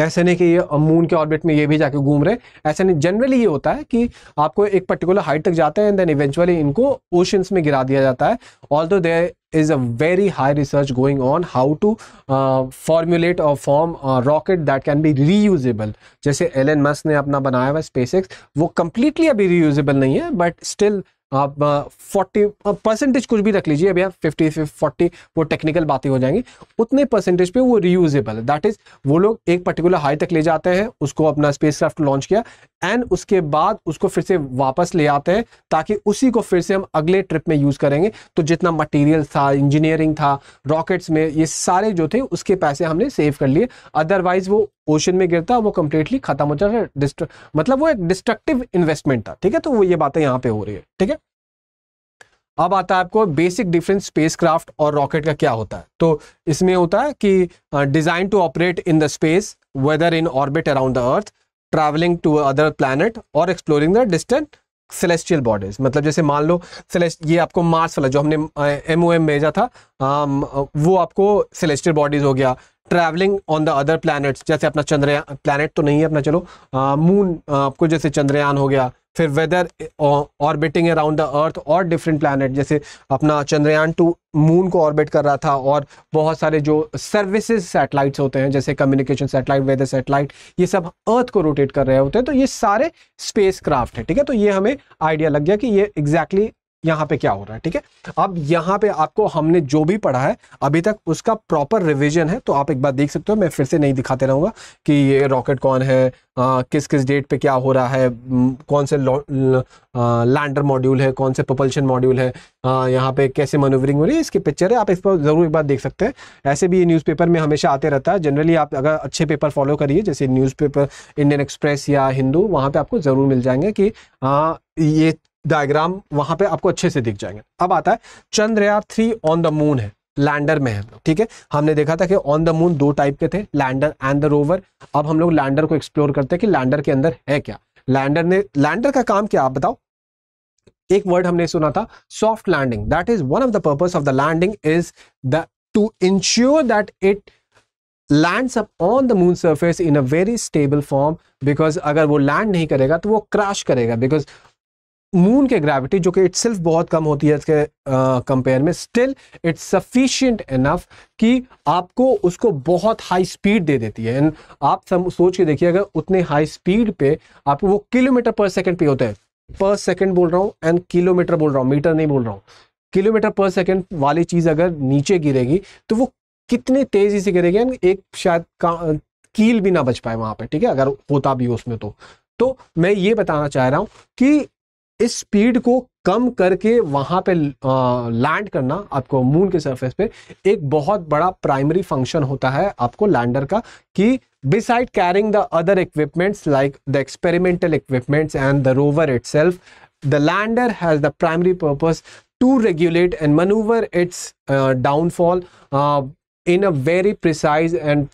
[SPEAKER 1] ऐसे नहीं कि ये मून के ऑर्बिट में ये भी जाके घूम रहे ऐसे नहीं जनरली ये होता है कि आपको एक पर्टिकुलर हाइट तक जाते हैं देन इवेंचुअली इनको ओशंस में गिरा दिया जाता है although there is a very high research going on how to formulate और form rocket that can be can जैसे एलन मस्क ने अपना बनाया हुआ स्पेस एक्स वो कम्प्लीटली अभी reusable नहीं है बट स्टिल आप फोर्टी परसेंटेज कुछ भी रख लीजिए अभी आप फिफ्टी फोर्टी वो टेक्निकल बातें हो जाएंगी उतने परसेंटेज पे वो रीयूजेबल है दैट इज वो लोग एक पर्टिकुलर हाई तक ले जाते हैं उसको अपना स्पेस क्राफ्ट लॉन्च किया एंड उसके बाद उसको फिर से वापस ले आते हैं ताकि उसी को फिर से हम अगले ट्रिप में यूज़ करेंगे तो जितना मटेरियल था इंजीनियरिंग था रॉकेट्स में ये सारे जो थे उसके पैसे हमने सेव कर लिए अदरवाइज वो ओशन में गिरता वो कंप्लीटली खत्म हो जाता मतलब वो एक डिस्ट्रक्टिव इन्वेस्टमेंट था ठीक है तो वो ये बातें यहाँ पे हो रही है ठीक है अब आता है आपको बेसिक डिफरेंस स्पेसक्राफ्ट और रॉकेट का क्या होता है तो इसमें होता है कि design to operate in the space whether in orbit around the Earth travelling to other planet और exploring the distant celestial bodies मतलब जैसे मान लो सेलेस्ट ये आपको मार्स वाला जो हमने एम ओ एम भेजा था आ, वो आपको सेलेस्टियल बॉडीज हो गया travelling on the other planets जैसे अपना चंद्रयान प्लैनेट तो नहीं है अपना चलो मून आपको जैसे चंद्रयान हो गया फिर whether orbiting around the Earth और डिफरेंट प्लानट जैसे अपना चंद्रयान टू मून को ऑर्बिट कर रहा था और बहुत सारे जो सर्विसेज सैटेलाइट्स होते हैं जैसे कम्युनिकेशन सैटेलाइट वेदर सैटेलाइट ये सब अर्थ को रोटेट कर रहे होते हैं तो ये सारे स्पेस क्राफ्ट है ठीक है तो ये हमें आइडिया लग गया कि ये एग्जैक्टली exactly यहाँ पे क्या हो रहा है ठीक है अब यहाँ पे आपको हमने जो भी पढ़ा है अभी तक उसका प्रॉपर रिविजन है तो आप एक बार देख सकते हो मैं फिर से नहीं दिखाते रहूंगा कि ये रॉकेट कौन है आ, किस किस डेट पे क्या हो रहा है कौन से लैंडर मॉड्यूल है कौन से प्रोपल्शन मॉड्यूल है आ, यहाँ पे कैसे मनोवरिंग हो रही है इसकी पिक्चर है आप इस पर ज़रूर एक बार देख सकते हैं ऐसे भी ये पेपर में हमेशा आते रहता है जनरली आप अगर अच्छे पेपर फॉलो करिए जैसे न्यूज़पेपर इंडियन एक्सप्रेस या हिंदू वहाँ पर आपको ज़रूर मिल जाएंगे कि आ, ये डायग्राम वहां पे आपको अच्छे से दिख जाएंगे अब आता है Chandrayaan three on the moon है लैंडर में है ठीक है हमने देखा था कि ऑन द मून दो टाइप के थे लैंडर एंड द रोवर अब हम लोग लैंडर को एक्सप्लोर करते हैं कि लैंडर के अंदर है क्या लैंडर ने लैंडर का काम क्या आप बताओ एक वर्ड हमने सुना था soft landing that is one of the purpose of the landing is the to ensure that it lands up on the moon surface in a very stable form because अगर वो लैंड नहीं करेगा तो वो crash करेगा because moon के gravity जो कि इट्स बहुत कम होती है इसके कंपेयर में स्टिल इट्स सफिशियंट इनफ कि आपको उसको बहुत हाई स्पीड दे देती है एंड आप सम, सोच के देखिए अगर उतने हाई स्पीड पे आपको वो किलोमीटर पर सेकंड पे होते हैं पर सेकंड बोल रहा हूँ एंड किलोमीटर बोल रहा हूँ मीटर नहीं बोल रहा हूँ किलोमीटर पर सेकेंड वाली चीज़ अगर नीचे गिरेगी तो वो कितने तेज़ी से गिरेगी एंड एक शायद का कील भी ना बच पाए वहाँ पर ठीक है अगर होता भी हो उसमें तो तो मैं ये बताना चाह रहा हूँ कि इस स्पीड को कम करके वहां पे लैंड करना आपको मून के सरफेस पे एक बहुत बड़ा प्राइमरी फंक्शन होता है आपको लैंडर का कि beside carrying the other equipments like the experimental equipments and the rover itself the lander has the primary purpose to regulate and manoeuvre its downfall in a very precise and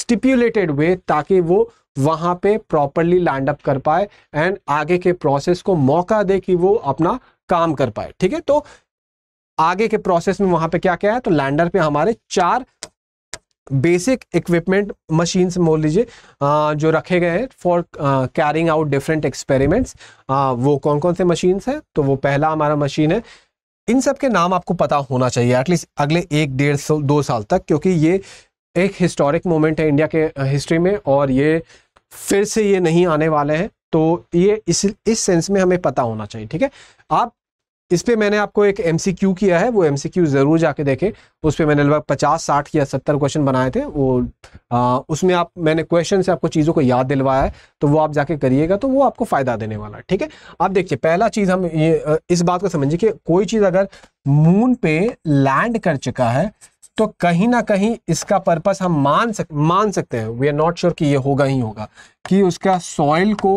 [SPEAKER 1] stipulated way ताकि वो वहाँ पे properly land up कर पाए and आगे के process को मौका दे कि वो अपना काम कर पाए ठीक है तो आगे के प्रोसेस में वहाँ पे क्या क्या है तो लैंडर पे हमारे चार बेसिक इक्विपमेंट मशीन से बोल लीजिए जो रखे गए हैं for carrying out different experiments वो कौन कौन से मशीन्स हैं तो वो पहला हमारा मशीन है इन सब के नाम आपको पता होना चाहिए एटलीस्ट अगले एक डेढ़ सौ दो साल तक क्योंकि ये एक हिस्टोरिक मोमेंट है इंडिया के हिस्ट्री में और ये फिर से ये नहीं आने वाले हैं तो ये इस इस सेंस में हमें पता होना चाहिए ठीक है आप इस पर मैंने आपको एक एम किया है वो एम ज़रूर जाके देखें उस पर मैंने लगभग पचास साठ या सत्तर क्वेश्चन बनाए थे वो आ, उसमें आप मैंने क्वेश्चन से आपको चीज़ों को याद दिलवाया है तो वो आप जाके करिएगा तो वो आपको फ़ायदा देने वाला है ठीक है आप देखिए पहला चीज़ हम ये इस बात को समझिए कि कोई चीज़ अगर मून पे लैंड कर चुका है तो कहीं ना कहीं इसका पर्पस हम मान सक मान सकते हैं वी आर नॉट श्योर कि ये होगा ही होगा कि उसका सॉइल को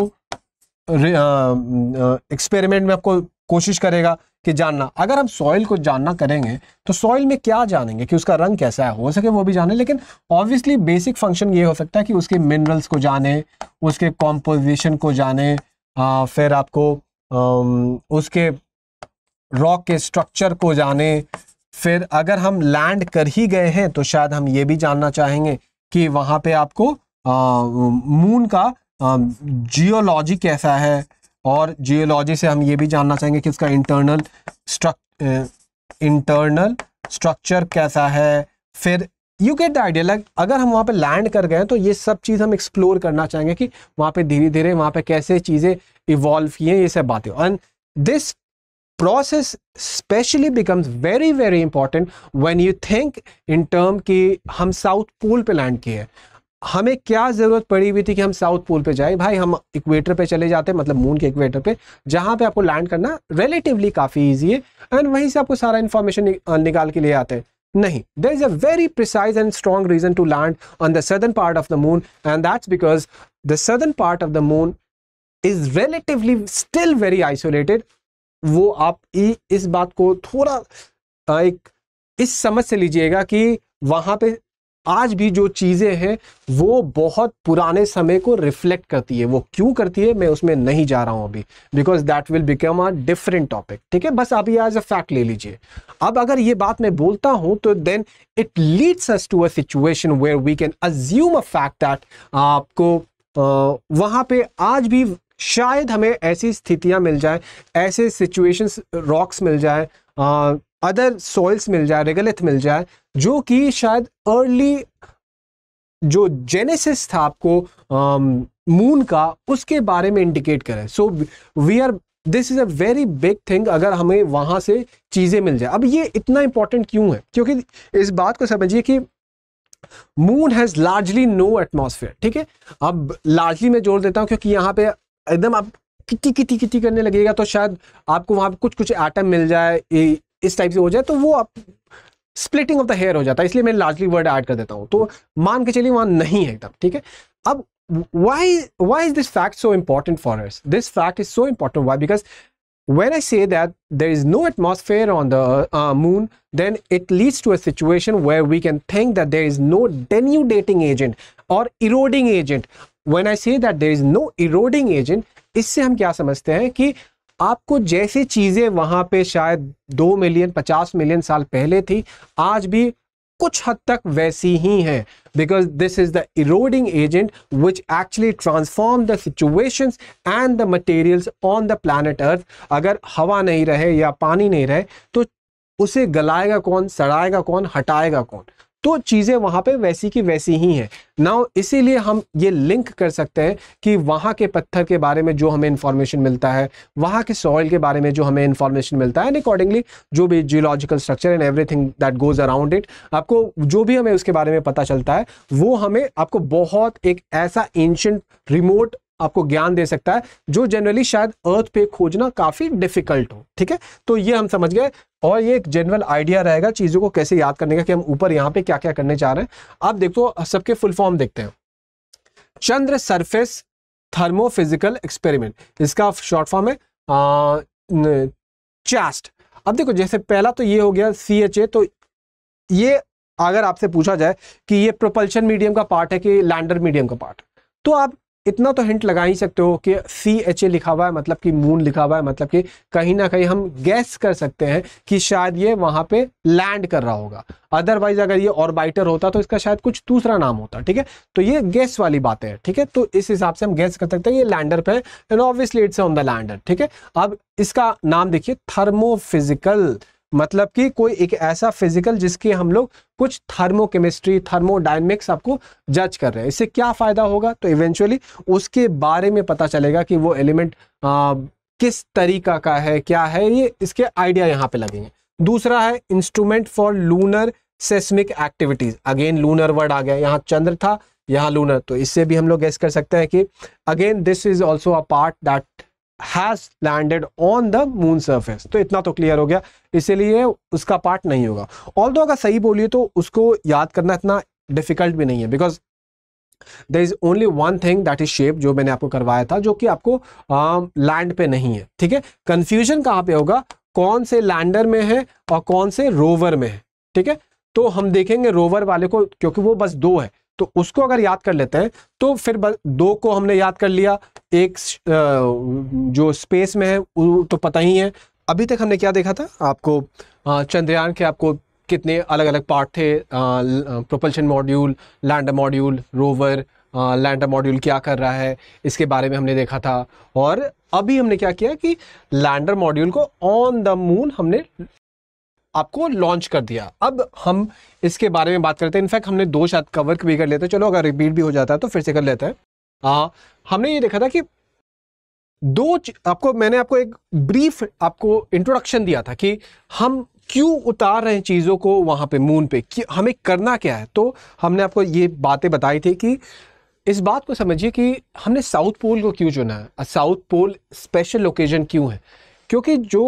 [SPEAKER 1] एक्सपेरिमेंट में आपको कोशिश करेगा कि जानना अगर हम सॉइल को जानना करेंगे तो सॉइल में क्या जानेंगे कि उसका रंग कैसा है हो सके वो भी जाने लेकिन ऑब्वियसली बेसिक फंक्शन ये हो सकता है कि उसके मिनरल्स को जाने उसके कॉम्पोजिशन को जाने आ, फिर आपको आ, उसके रॉक के स्ट्रक्चर को जाने फिर अगर हम लैंड कर ही गए हैं तो शायद हम ये भी जानना चाहेंगे कि वहाँ पे आपको मून का जियोलॉजी कैसा है और जियोलॉजी से हम ये भी जानना चाहेंगे कि उसका इंटरनल स्ट्रक इंटरनल स्ट्रक्चर कैसा है फिर you get the idea like अगर हम वहाँ पे लैंड कर गए तो ये सब चीज़ हम एक्सप्लोर करना चाहेंगे कि वहाँ पे धीरे धीरे वहाँ पे कैसे चीज़ें इवॉल्व किए हैं ये सब बातें and this process specially becomes very very important when you think in term कि हम साउथ पोल पे लैंड किए हमें क्या ज़रूरत पड़ी हुई थी कि हम साउथ पोल पे जाएं भाई हम इक्वेटर पे चले जाते हैं मतलब मून के इक्वेटर पे जहाँ पे आपको लैंड करना रिलेटिवली काफ़ी इजी है एंड वहीं से आपको सारा इंफॉर्मेशन निकाल के लिए आते हैं नहीं there is a very precise and strong reason to land on the southern part of the moon and that's because the southern part of the moon is relatively still very isolated वो आप इस बात को थोड़ा एक इस समझ से लीजिएगा कि वहां पे आज भी जो चीज़ें हैं वो बहुत पुराने समय को रिफ्लेक्ट करती है वो क्यों करती है मैं उसमें नहीं जा रहा हूं अभी because that will become a different topic ठीक है बस आप ये एज अ फैक्ट ले लीजिए अब अगर ये बात मैं बोलता हूं तो then it leads us to a situation where we can assume a fact that आपको वहां पे आज भी शायद हमें ऐसी स्थितियां मिल जाए ऐसे सिचुएशंस रॉक्स मिल जाए अदर सॉइल्स मिल जाए रेगलेथ मिल जाए जो कि शायद अर्ली जो जेनेसिस था आपको मून का उसके बारे में इंडिकेट करें so we are this is a very big thing अगर हमें वहां से चीज़ें मिल जाए अब ये इतना इंपॉर्टेंट क्यों है क्योंकि इस बात को समझिए कि moon has largely no atmosphere ठीक है अब लार्जली मैं जोड़ देता हूँ क्योंकि यहाँ पे एकदम आप किटी किटी किटी करने लगेगा तो शायद आपको वहाँ पर कुछ कुछ आइटम मिल जाए इस टाइप से हो जाए तो वो आप स्प्लिटिंग ऑफ द हेयर हो जाता है इसलिए मैं लार्जली वर्ड ऐड कर देता हूँ तो मान के चलिए वहाँ नहीं है एकदम ठीक है अब why why is this fact so important for us this fact is so important why because when I say that there is no atmosphere on the moon then it leads to a situation situation we can think that there is no denudating agent और eroding agent when I say that there is no eroding agent इससे हम क्या समझते हैं कि आपको जैसी चीज़ें वहां पे शायद दो मिलियन पचास मिलियन साल पहले थी आज भी कुछ हद तक वैसी ही हैं because this is the eroding agent which actually transform the situations and the materials on the planet Earth अगर हवा नहीं रहे या पानी नहीं रहे तो उसे गलाएगा कौन सड़ाएगा कौन हटाएगा कौन तो चीज़ें वहां पे वैसी की वैसी ही हैं नाउ इसीलिए हम ये लिंक कर सकते हैं कि वहाँ के पत्थर के बारे में जो हमें इंफॉर्मेशन मिलता है वहाँ के सॉइल के बारे में जो हमें इंफॉर्मेशन मिलता है एंड अकॉर्डिंगली जो भी geological structure and everything that goes around it आपको जो भी हमें उसके बारे में पता चलता है वो हमें आपको बहुत एक ऐसा एंशंट रिमोट आपको ज्ञान दे सकता है जो जनरली शायद अर्थ पे खोजना काफ़ी डिफिकल्ट हो ठीक है तो ये हम समझ गए और ये एक जनरल आइडिया रहेगा चीज़ों को कैसे याद करने का कि हम ऊपर यहाँ पे क्या क्या करने चाह रहे हैं आप देखो सबके फुल फॉर्म देखते हैं चंद्र सरफेस थर्मोफिजिकल एक्सपेरिमेंट इसका शॉर्ट फॉर्म है आ, न, चास्ट अब देखो जैसे पहला तो ये हो गया सी एच ए तो ये अगर आपसे पूछा जाए कि ये प्रोपल्शन मीडियम का पार्ट है कि लैंडर मीडियम का पार्ट तो आप इतना तो हिंट लगा ही सकते हो कि सी एच ए लिखा हुआ है मतलब कि मून लिखा हुआ है मतलब कि कहीं ना कहीं हम गैस कर सकते हैं कि शायद ये वहां पे लैंड कर रहा होगा अदरवाइज अगर ये ऑर्बाइटर होता तो इसका शायद कुछ दूसरा नाम होता ठीक है तो ये गैस वाली बात है ठीक है तो इस हिसाब से हम गैस कर सकते हैं ये लैंडर पे and obviously it's on the lander ठीक है अब इसका नाम देखिए थर्मोफिजिकल मतलब कि कोई एक ऐसा फिजिकल जिसकी हम लोग कुछ थर्मोकेमिस्ट्री थर्मोडाइनमिक्स आपको जज कर रहे हैं इससे क्या फ़ायदा होगा तो इवेंचुअली उसके बारे में पता चलेगा कि वो एलिमेंट आ, किस तरीका का है क्या है ये इसके आइडिया यहाँ पे लगेंगे दूसरा है instrument for lunar seismic activities again lunar word आ गया यहाँ चंद्र था यहाँ लूनर तो इससे भी हम लोग गेस कर सकते हैं कि again this is also a part that has landed on the moon surface तो इतना तो क्लियर हो गया इसीलिए उसका पार्ट नहीं होगा ऑल दो अगर सही बोलिए तो उसको याद करना इतना डिफिकल्ट भी नहीं है because there is only one thing that is shape जो मैंने आपको करवाया था जो कि आपको लैंड um, पे नहीं है ठीक है कंफ्यूजन कहाँ पे होगा कौन से लैंडर में है और कौन से रोवर में है ठीक है तो हम देखेंगे रोवर वाले को क्योंकि वो बस दो है तो उसको अगर याद कर लेते हैं तो फिर दो को हमने याद कर लिया एक जो स्पेस में है वो तो पता ही है अभी तक हमने क्या देखा था आपको चंद्रयान के आपको कितने अलग अलग पार्ट थे propulsion module lander module rover lander module क्या कर रहा है इसके बारे में हमने देखा था और अभी हमने क्या किया कि लैंडर मॉड्यूल को ऑन द मून हमने आपको लॉन्च कर दिया अब हम इसके बारे में बात करते हैं इनफैक्ट हमने दो शायद कवर भी कर लेते हैं चलो अगर रिपीट भी हो जाता है तो फिर से कर लेते हैं हाँ हमने ये देखा था कि दो आपको मैंने आपको एक ब्रीफ आपको इंट्रोडक्शन दिया था कि हम क्यों उतार रहे हैं चीज़ों को वहां पे मून पे कि हमें करना क्या है तो हमने आपको ये बातें बताई थी कि इस बात को समझिए कि हमने साउथ पोल को क्यों चुना है साउथ पोल स्पेशल ओकेजन क्यों है क्योंकि जो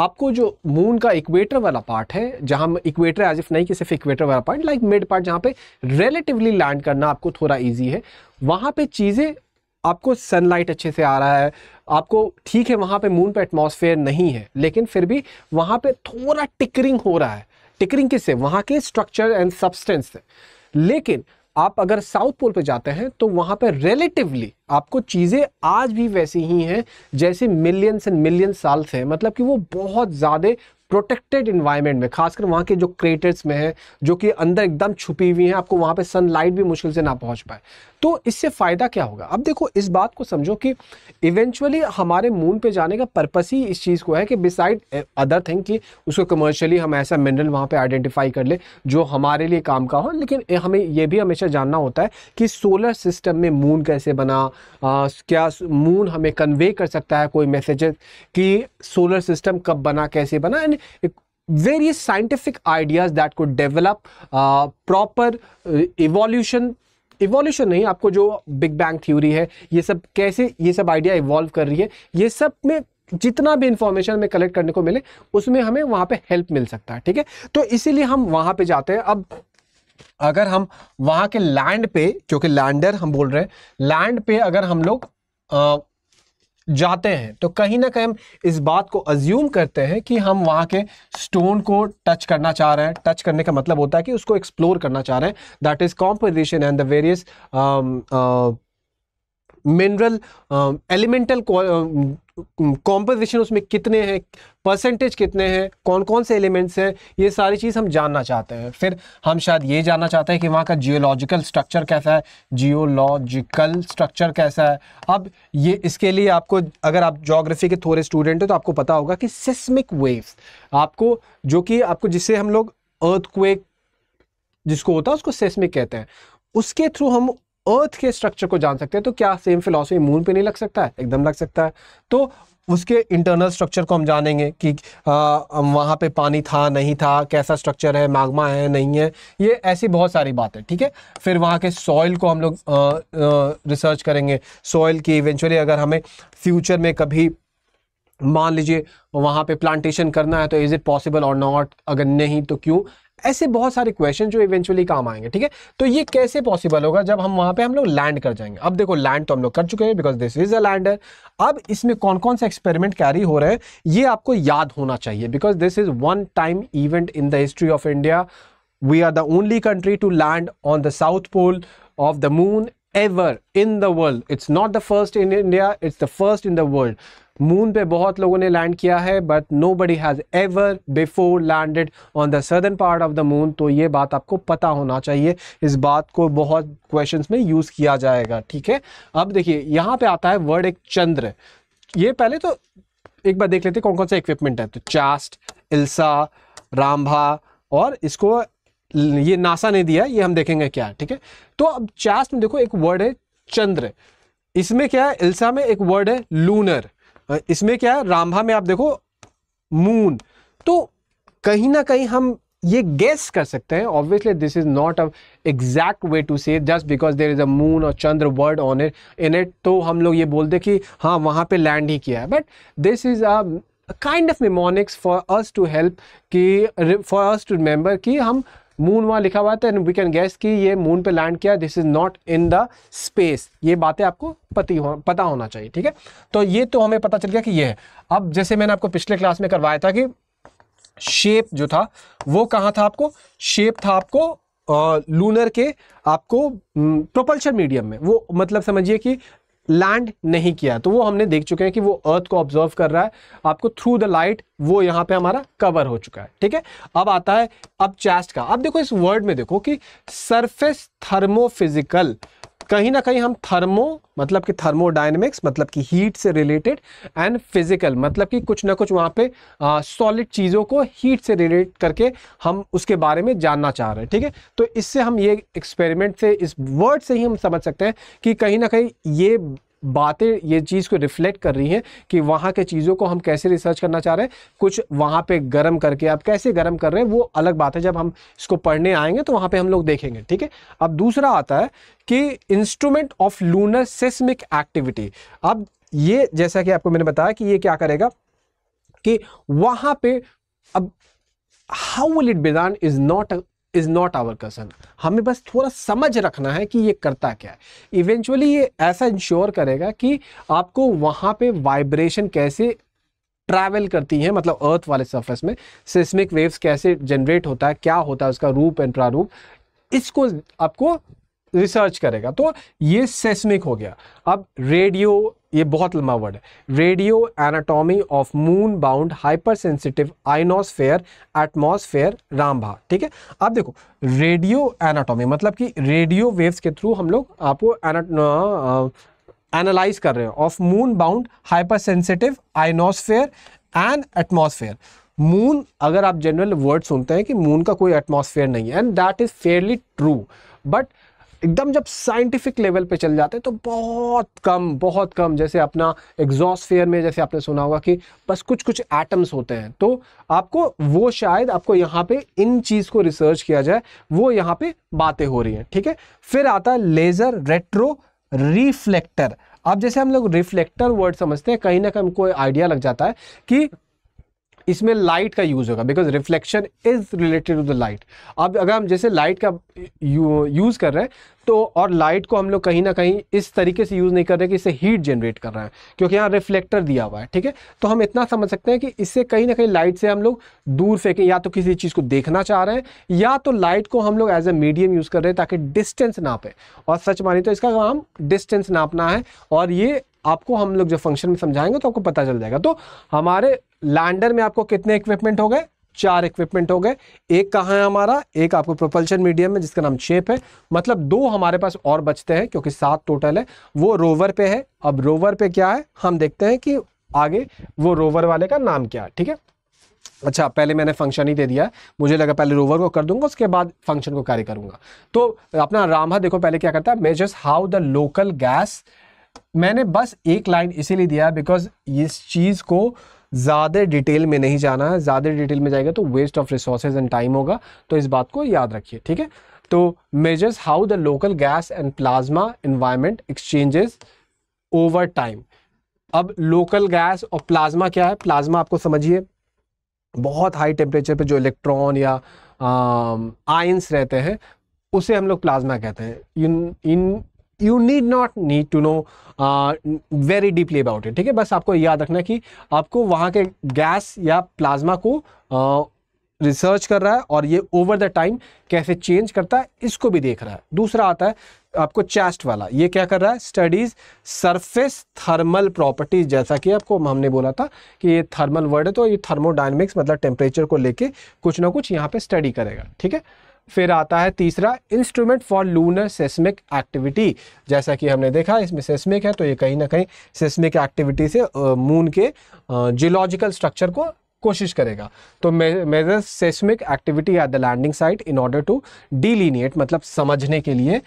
[SPEAKER 1] आपको जो मून का इक्वेटर वाला पार्ट है जहाँ इक्वेटर एज इफ नहीं कि सिर्फ इक्वेटर वाला पार्ट लाइक मिड पार्ट जहाँ पे रिलेटिवली लैंड करना आपको थोड़ा इजी है वहाँ पे चीज़ें आपको सनलाइट अच्छे से आ रहा है आपको ठीक है वहाँ पे मून पे एटमॉस्फेयर नहीं है लेकिन फिर भी वहाँ पे थोड़ा टिकरिंग हो रहा है टिकरिंग किससे वहाँ के स्ट्रक्चर एंड सब्सटेंस से लेकिन आप अगर साउथ पोल पे जाते हैं तो वहाँ पे रिलेटिवली आपको चीज़ें आज भी वैसी ही हैं जैसे मिलियंस एंड मिलियन साल से मतलब कि वो बहुत ज़्यादा प्रोटेक्टेड इन्वायरमेंट में खासकर वहाँ के जो क्रेटर्स में हैं जो कि अंदर एकदम छुपी हुई हैं आपको वहाँ पे सनलाइट भी मुश्किल से ना पहुँच पाए तो इससे फ़ायदा क्या होगा अब देखो इस बात को समझो कि इवेंचुअली हमारे मून पे जाने का पर्पस ही इस चीज़ को है कि बिसाइड अदर थिंग कि उसको कमर्शियली हम ऐसा मिनरल वहाँ पे आइडेंटिफाई कर ले जो हमारे लिए काम का हो लेकिन हमें यह भी हमेशा जानना होता है कि सोलर सिस्टम में मून कैसे बना आ, क्या मून हमें कन्वे कर सकता है कोई मैसेजेस कि सोलर सिस्टम कब बना कैसे बना and scientific ideas that that develop proper evolution evolution नहीं आपको जो बिग बैंग थ्योरी है ये सब कैसे ये सब आइडिया इवॉल्व कर रही है ये सब में जितना भी इंफॉर्मेशन हमें कलेक्ट करने को मिले उसमें हमें वहां पे हेल्प मिल सकता है ठीक है तो इसीलिए हम वहां पे जाते हैं अब अगर हम वहां के लैंड पे जो कि लैंडर हम बोल रहे हैं लैंड पे अगर हम लोग जाते हैं तो कहीं ना कहीं हम इस बात को अज्यूम करते हैं कि हम वहाँ के स्टोन को टच करना चाह रहे हैं टच करने का मतलब होता है कि उसको एक्सप्लोर करना चाह रहे हैं that is composition and the various mineral elemental composition उसमें कितने हैं परसेंटेज कितने हैं कौन कौन से एलिमेंट्स हैं ये सारी चीज़ हम जानना चाहते हैं फिर हम शायद ये जानना चाहते हैं कि वहाँ का जियोलॉजिकल स्ट्रक्चर कैसा है जियोलॉजिकल स्ट्रक्चर कैसा है अब ये इसके लिए आपको अगर आप जोग्राफी के थोड़े स्टूडेंट हैं तो आपको पता होगा कि सिस्मिक वेव्स आपको जो कि आपको जिससे हम लोग अर्थक्वेक जिसको होता है उसको सेस्मिक कहते हैं उसके थ्रू हम अर्थ के स्ट्रक्चर को जान सकते हैं तो क्या सेम फिलोसफी मून पे नहीं लग सकता है एकदम लग सकता है तो उसके इंटरनल स्ट्रक्चर को हम जानेंगे कि वहाँ पे पानी था नहीं था कैसा स्ट्रक्चर है मैग्मा है नहीं है ये ऐसी बहुत सारी बात है ठीक है फिर वहाँ के सॉइल को हम लोग रिसर्च करेंगे सॉइल की इवेंचुअली अगर हमें फ्यूचर में कभी मान लीजिए वहाँ पे प्लांटेशन करना है तो इज़ इट पॉसिबल और नॉट अगर नहीं तो क्यों ऐसे बहुत सारे क्वेश्चन जो इवेंचुअली काम आएंगे ठीक है तो ये कैसे पॉसिबल होगा जब हम वहां पे हम लोग लैंड कर जाएंगे अब देखो लैंड तो हम लोग कर चुके हैं because this is a lander अब इसमें कौन कौन से एक्सपेरिमेंट कैरी हो रहे हैं ये आपको याद होना चाहिए because this is one time event in the history of India we are the only country to land on the south pole of the moon ever in the world it's not the first in India it's the first in the world moon पे बहुत लोगों ने land किया है but nobody has ever before landed on the southern part of the moon तो ये बात आपको पता होना चाहिए इस बात को बहुत क्वेश्चंस में यूज़ किया जाएगा ठीक है अब देखिए यहाँ पे आता है वर्ड एक चंद्र ये पहले तो एक बार देख लेते कौन कौन सा इक्विपमेंट है तो चास्ट इल्सा रामभा और इसको ये नासा ने दिया ये हम देखेंगे क्या ठीक है तो अब चास्ट में देखो एक वर्ड है चंद्र इसमें क्या है इल्सा में एक वर्ड है लूनर इसमें क्या है रामभा में आप देखो मून तो कहीं ना कहीं हम ये गेस कर सकते हैं obviously this is not a exact way to say just because there is a moon और Chandra word on it in it तो हम लोग ये बोलते कि हाँ वहाँ पे लैंड ही किया है but this is a kind of mnemonics for us to help कि फॉर अस टू रिमेंबर कि हम मून वहाँ लिखा हुआ था वी कैन गैस कि ये मून पे लैंड किया this is not in the space ये बातें आपको पति हो पता होना चाहिए ठीक है तो ये तो हमें पता चल गया कि ये है अब जैसे मैंने आपको पिछले क्लास में करवाया था कि शेप जो था वो कहाँ था आपको शेप था आपको लूनर के आपको प्रोपल्शन मीडियम हम्म, में वो मतलब समझिए कि लैंड नहीं किया तो वो हमने देख चुके हैं कि वो अर्थ को ऑब्जर्व कर रहा है आपको थ्रू द लाइट वो यहां पे हमारा कवर हो चुका है ठीक है अब आता है अब चेस्ट का अब देखो इस वर्ड में देखो कि सरफेस थर्मोफिजिकल कहीं ना कहीं हम थर्मो मतलब कि थर्मोडाइनमिक्स मतलब कि हीट से रिलेटेड एंड फिजिकल मतलब कि कुछ ना कुछ वहाँ पे सॉलिड चीज़ों को हीट से रिलेट करके हम उसके बारे में जानना चाह रहे हैं ठीक है तो इससे हम ये एक्सपेरिमेंट से इस वर्ड से ही हम समझ सकते हैं कि कहीं ना कहीं ये बातें ये चीज़ को रिफ्लेक्ट कर रही हैं कि वहाँ के चीज़ों को हम कैसे रिसर्च करना चाह रहे हैं कुछ वहाँ पे गर्म करके आप कैसे गर्म कर रहे हैं वो अलग बात है जब हम इसको पढ़ने आएंगे तो वहाँ पे हम लोग देखेंगे ठीक है अब दूसरा आता है कि instrument of lunar seismic activity अब ये जैसा कि आपको मैंने बताया कि ये क्या करेगा कि वहाँ पर अब how will it be done is not is not our concern हमें बस थोड़ा समझ रखना है कि ये करता क्या है इवेंचुअली ये ऐसा इंश्योर करेगा कि आपको वहां पे वाइब्रेशन कैसे ट्रैवल करती है मतलब अर्थ वाले सरफेस में सिस्मिक वेव्स कैसे जनरेट होता है क्या होता है उसका रूप एंड प्रारूप इसको आपको रिसर्च करेगा तो ये सेस्मिक हो गया अब रेडियो ये बहुत लंबा वर्ड है radio anatomy of moon bound hyper sensitive ionosphere atmosphere Rambha ठीक है अब देखो रेडियो एनाटॉमी मतलब कि रेडियो वेव्स के थ्रू हम लोग आपको एनालाइज कर रहे हैं of moon bound hyper sensitive ionosphere and atmosphere moon अगर आप जनरल वर्ड सुनते हैं कि मून का कोई एटमोसफेयर नहीं है and that is fairly true but एकदम जब साइंटिफिक लेवल पे चल जाते हैं तो बहुत कम बहुत कम जैसे अपना एग्जॉस्फेयर में जैसे आपने सुना होगा कि बस कुछ कुछ एटम्स होते हैं तो आपको वो शायद आपको यहाँ पे इन चीज़ को रिसर्च किया जाए वो यहाँ पे बातें हो रही हैं ठीक है फिर आता है लेज़र रेट्रो रिफ्लेक्टर अब जैसे हम लोग रिफ्लेक्टर वर्ड समझते हैं कहीं ना कहीं हमको आइडिया लग जाता है कि इसमें लाइट का यूज़ होगा because reflection is related to the light अब अगर हम जैसे लाइट का यूज़ कर रहे हैं तो और लाइट को हम लोग कहीं ना कहीं इस तरीके से यूज़ नहीं कर रहे कि इससे हीट जनरेट कर रहा है क्योंकि यहाँ रिफ्लेक्टर दिया हुआ है ठीक है तो हम इतना समझ सकते हैं कि इससे कहीं ना कहीं लाइट से हम लोग दूर फेंकें या तो किसी चीज़ को देखना चाह रहे हैं या तो लाइट को हम लोग एज ए मीडियम यूज़ कर रहे हैं ताकि डिस्टेंस नापें और सच मानी तो इसका काम डिस्टेंस नापना है और ये आपको हम लोग जब फंक्शन में समझाएंगे तो आपको पता चल जाएगा तो हमारे लैंडर में आपको कितने इक्विपमेंट हो गए चार इक्विपमेंट हो गए एक कहाँ है हमारा एक आपको प्रोपल्शन मीडियम में जिसका नाम शेप है मतलब दो हमारे पास और बचते हैं क्योंकि सात टोटल है वो रोवर पे है अब रोवर पे क्या है हम देखते हैं कि आगे वो रोवर वाले का नाम क्या है ठीक है अच्छा पहले मैंने फंक्शन ही दे दिया मुझे लगा पहले रोवर को कर दूंगा उसके बाद फंक्शन को कार्य करूंगा तो अपना रामहा देखो पहले क्या करता है measures how the local gas मैंने बस एक लाइन इसीलिए दिया बिकॉज इस चीज़ को ज़्यादा डिटेल में नहीं जाना है ज़्यादा डिटेल में जाएगा तो waste of resources and time होगा तो इस बात को याद रखिए ठीक है तो measures how the local gas and plasma environment exchanges over time अब लोकल गैस और प्लाज्मा क्या है प्लाज्मा आपको समझिए बहुत हाई टेम्परेचर पर जो इलेक्ट्रॉन या आइंस रहते हैं उसे हम लोग प्लाज्मा कहते हैं in in you need not need to know very deeply about it ठीक है बस आपको याद रखना कि आपको वहाँ के गैस या प्लाज्मा को रिसर्च uh, कर रहा है और ये ओवर द टाइम कैसे चेंज करता है इसको भी देख रहा है दूसरा आता है आपको चेस्ट वाला ये क्या कर रहा है स्टडीज सरफेस थर्मल प्रॉपर्टीज जैसा कि आपको हमने बोला था कि ये थर्मल वर्ड है तो ये थर्मोडाइनमिक्स मतलब टेम्परेचर को लेके कुछ ना कुछ यहाँ पे स्टडी करेगा ठीक है फिर आता है तीसरा instrument for lunar seismic activity जैसा कि हमने देखा इसमें सेस्मिक है तो ये कहीं ना कहीं सेस्मिक एक्टिविटी से मून के जियोलॉजिकल स्ट्रक्चर को कोशिश करेगा तो measure seismic activity at the landing site in order to delineate मतलब समझने के लिए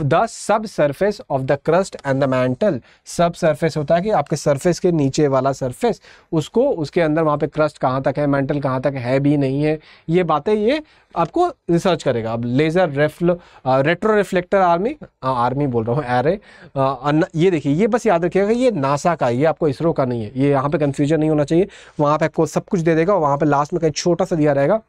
[SPEAKER 1] the sub surface of the crust and the mantle sub surface होता है कि आपके सरफेस के नीचे वाला सरफेस उसको उसके अंदर वहाँ पे क्रस्ट कहाँ तक है मैंटल कहाँ तक है भी नहीं है ये बातें ये आपको रिसर्च करेगा अब laser refl retro reflector army आ, आर्मी बोल रहा हूँ एरे uh, ये देखिए ये बस याद रखिएगा ये नासा का ये आपको इसरो का नहीं है ये यहाँ पे कन्फ्यूजन नहीं होना चाहिए वहाँ पे आपको सब कुछ दे देगा और वहाँ पे लास्ट में कहीं छोटा सा दिया रहेगा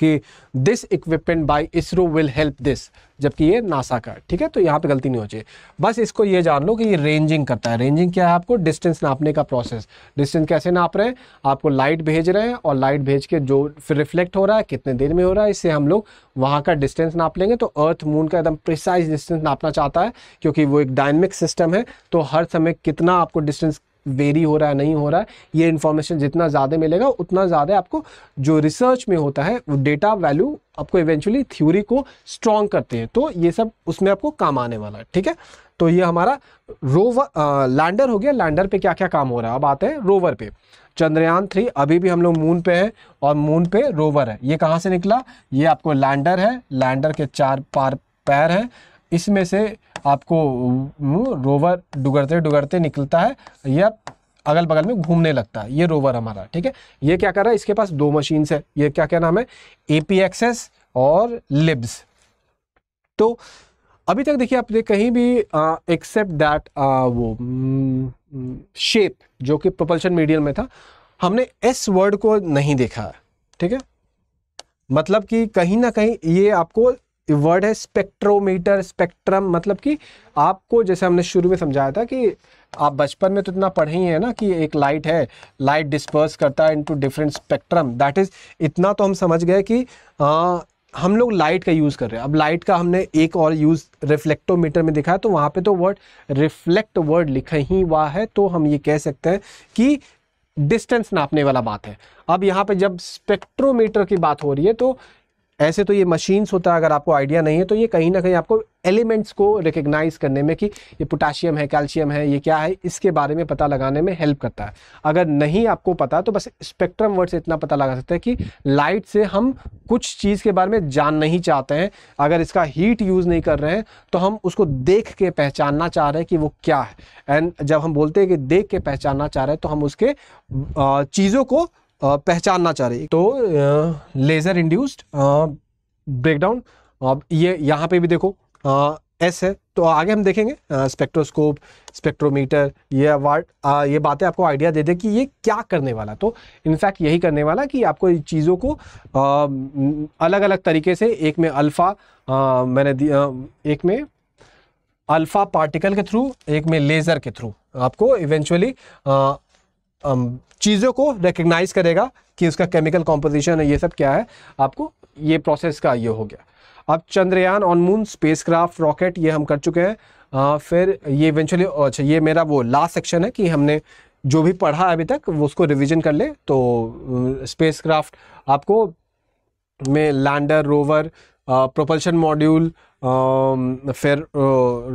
[SPEAKER 1] कि this equipment by ISRO will help this जबकि ये नासा का ठीक है तो यहाँ पे गलती नहीं हो चाहिए बस इसको ये जान लो कि ये रेंजिंग करता है रेंजिंग क्या है आपको डिस्टेंस नापने का प्रोसेस डिस्टेंस कैसे नाप रहे हैं आपको लाइट भेज रहे हैं और लाइट भेज के जो फिर रिफ्लेक्ट हो रहा है कितने देर में हो रहा है इससे हम लोग वहाँ का डिस्टेंस नाप लेंगे तो अर्थ मून का एकदम प्रिसाइज डिस्टेंस नापना चाहता है क्योंकि वो एक डायनमिक सिस्टम है तो हर समय कितना आपको डिस्टेंस वेरी हो रहा है नहीं हो रहा है ये इन्फॉर्मेशन जितना ज़्यादा मिलेगा उतना ज़्यादा आपको जो रिसर्च में होता है वो डेटा वैल्यू आपको इवेंचुअली थ्योरी को स्ट्रॉन्ग करते हैं तो ये सब उसमें आपको काम आने वाला है ठीक है तो ये हमारा रोवर लैंडर हो गया लैंडर पे क्या क्या काम हो रहा है अब आते हैं रोवर पे चंद्रयान थ्री अभी भी हम लोग मून पे हैं और मून पे रोवर है ये कहाँ से निकला ये आपको लैंडर है लैंडर के चार पार पैर हैं इसमें से आपको हम्म, रोवर डुगरते डुगरते निकलता है या अगल बगल में घूमने लगता है ये रोवर हमारा ठीक है ये क्या कर रहा है इसके पास दो मशीन्स है ये क्या क्या नाम है ए पी एक्सेस और लिब्स तो अभी तक देखिए आपने कहीं भी एक्सेप्ट दैट वो शेप हम्म, हम्म, जो कि प्रोपल्शन मीडियम में था हमने एस वर्ड को नहीं देखा ठीक है मतलब कि कहीं ना कहीं ये आपको वर्ड है स्पेक्ट्रोमीटर स्पेक्ट्रम मतलब कि आपको जैसे हमने शुरू में समझाया था कि आप बचपन में तो इतना पढ़े ही है ना कि एक लाइट है लाइट डिस्पर्स करता है into different spectrum that is इतना तो हम समझ गए कि आ, हम लोग लाइट का यूज़ कर रहे हैं अब लाइट का हमने एक और यूज़ रिफ्लेक्टोमीटर में दिखाया तो वहाँ पे तो वर्ड रिफ्लेक्ट वर्ड लिखा ही हुआ है तो हम ये कह सकते हैं कि डिस्टेंस नापने वाला बात है अब यहाँ पे जब स्पेक्ट्रोमीटर की बात हो रही है तो ऐसे तो ये मशीन्स होता है अगर आपको आइडिया नहीं है तो ये कहीं ना कहीं आपको एलिमेंट्स को रिकग्नाइज करने में कि ये पोटाशियम है कैल्शियम है ये क्या है इसके बारे में पता लगाने में हेल्प करता है अगर नहीं आपको पता तो बस स्पेक्ट्रम वर्ड से इतना पता लगा सकते हैं कि लाइट से हम कुछ चीज़ के बारे में जानना ही चाहते हैं अगर इसका हीट यूज़ नहीं कर रहे हैं तो हम उसको देख के पहचानना चाह रहे हैं कि वो क्या है एंड जब हम बोलते हैं कि देख के पहचानना चाह रहे हैं तो हम उसके चीज़ों को पहचानना चाह रही तो लेज़र इंड्यूस्ड ब्रेकडाउन अब ये यहाँ पे भी देखो एस है तो आगे हम देखेंगे स्पेक्ट्रोस्कोप स्पेक्ट्रोमीटर ये वार्ड ये बातें आपको आइडिया दे दे कि ये क्या करने वाला तो इनफैक्ट यही करने वाला कि आपको चीज़ों को आ, अलग अलग तरीके से एक में अल्फ़ा मैंने आ, एक में अल्फ़ा पार्टिकल के थ्रू एक में लेज़र के थ्रू आपको इवेंचुअली चीज़ों को रिकग्नाइज करेगा कि उसका केमिकल कॉम्पोजिशन है ये सब क्या है आपको ये प्रोसेस का ये हो गया अब Chandrayaan on moon craft rocket ये हम कर चुके हैं आ, फिर ये इवेंचुअली अच्छा ये मेरा वो लास्ट सेक्शन है कि हमने जो भी पढ़ा अभी तक वो उसको रिवीजन कर ले तो स्पेसक्राफ्ट आपको में लैंडर रोवर प्रोपल्शन मॉड्यूल फिर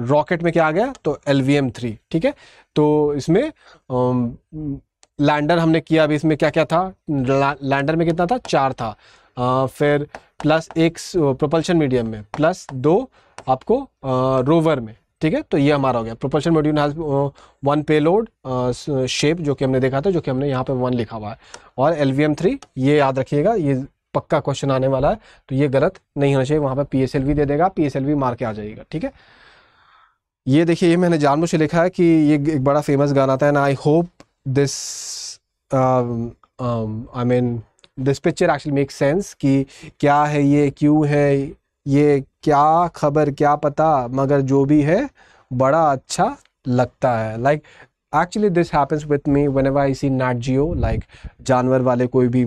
[SPEAKER 1] रॉकेट में क्या आ गया तो एल वी एम थ्री ठीक है तो इसमें आ, लैंडर हमने किया अभी इसमें क्या क्या था लैंडर में कितना था चार था आ, फिर प्लस एक प्रोपल्शन मीडियम में प्लस दो आपको आ, रोवर में ठीक है तो ये हमारा हो गया propulsion module has one payload shape जो कि हमने देखा था जो कि हमने यहाँ पे वन लिखा हुआ है और एल वी एम थ्री ये याद रखिएगा ये पक्का क्वेश्चन आने वाला है तो ये गलत नहीं होना चाहिए वहाँ पर पी एस एल वी दे देगा पी एस एल वी मार के आ जाएगा ठीक है ये देखिए ये मैंने जानबूझ से लिखा है कि ये एक बड़ा फेमस गाना था and I hope this I mean this picture actually make sense कि क्या है ये क्यों है ये क्या खबर क्या पता मगर जो भी है बड़ा अच्छा लगता है like actually this happens with me whenever I see Nat Geo like जानवर वाले कोई भी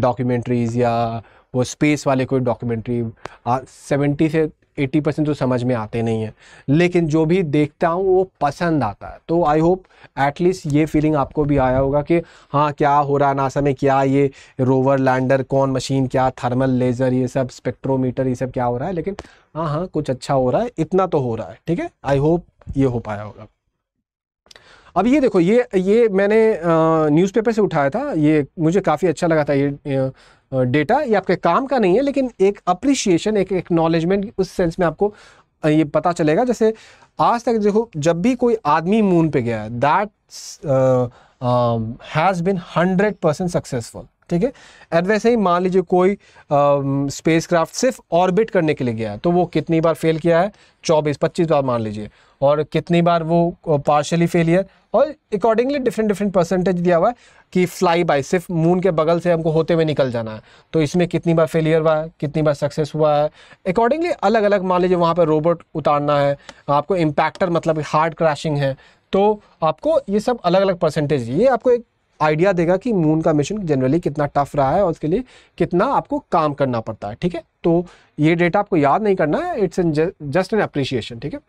[SPEAKER 1] डॉक्यूमेंट्रीज uh, या वो स्पेस वाले कोई डॉक्यूमेंट्री सेवेंटी uh, से एट्टी परसेंट तो समझ में आते नहीं हैं लेकिन जो भी देखता हूँ वो पसंद आता है तो आई होप एटलीस्ट ये फीलिंग आपको भी आया होगा कि हाँ क्या हो रहा है नासा में क्या ये रोवर लैंडर कौन मशीन क्या थर्मल लेज़र ये सब स्पेक्ट्रोमीटर ये सब क्या हो रहा है लेकिन हाँ हाँ कुछ अच्छा हो रहा है इतना तो हो रहा है ठीक है आई होप ये हो पाया होगा अब ये देखो ये ये मैंने न्यूज़पेपर से उठाया था ये मुझे काफ़ी अच्छा लगा था ये डेटा ये आपके काम का नहीं है लेकिन एक अप्रिशिएशन एक एक्नॉलेजमेंट उस सेंस में आपको ये पता चलेगा जैसे आज तक देखो जब भी कोई आदमी मून पे गया है that has been hundred percent successful ठीक है एंड वैसे ही मान लीजिए कोई स्पेस क्राफ्ट सिर्फ ऑर्बिट करने के लिए गया तो वो कितनी बार फेल किया है चौबीस पच्चीस बार मान लीजिए और कितनी बार वो पार्शली फेलियर और अकॉर्डिंगली डिफरेंट डिफरेंट परसेंटेज दिया हुआ है कि फ्लाई बाय सिर्फ मून के बगल से हमको होते हुए निकल जाना है तो इसमें कितनी बार फेलियर हुआ है कितनी बार सक्सेस हुआ है अकॉर्डिंगली अलग अलग मान लीजिए वहाँ पर रोबोट उतारना है आपको इम्पैक्टर मतलब हार्ड क्रैशिंग है तो आपको ये सब अलग अलग परसेंटेज ये आपको एक आइडिया देगा कि मून का मिशन जनरली कितना टफ रहा है और उसके लिए कितना आपको काम करना पड़ता है ठीक है तो ये डेटा आपको याद नहीं करना है it's an just an appreciation ठीक है